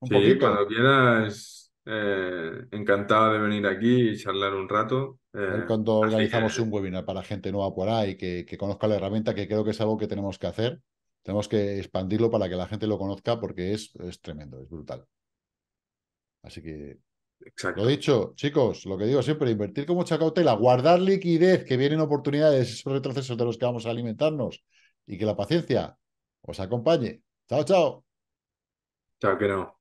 Un poquito. cuando quieras. Eh, encantado de venir aquí y charlar un rato. Eh, cuando organizamos un webinar para gente nueva por ahí, que, que conozca la herramienta, que creo que es algo que tenemos que hacer. Tenemos que expandirlo para que la gente lo conozca porque es, tremendo, es brutal. Así que Exacto. Lo dicho, chicos, lo que digo siempre, invertir con mucha cautela, guardar liquidez, que vienen oportunidades, esos retrocesos de los que vamos a alimentarnos y que la paciencia os acompañe. Chao, chao. Chao, que no.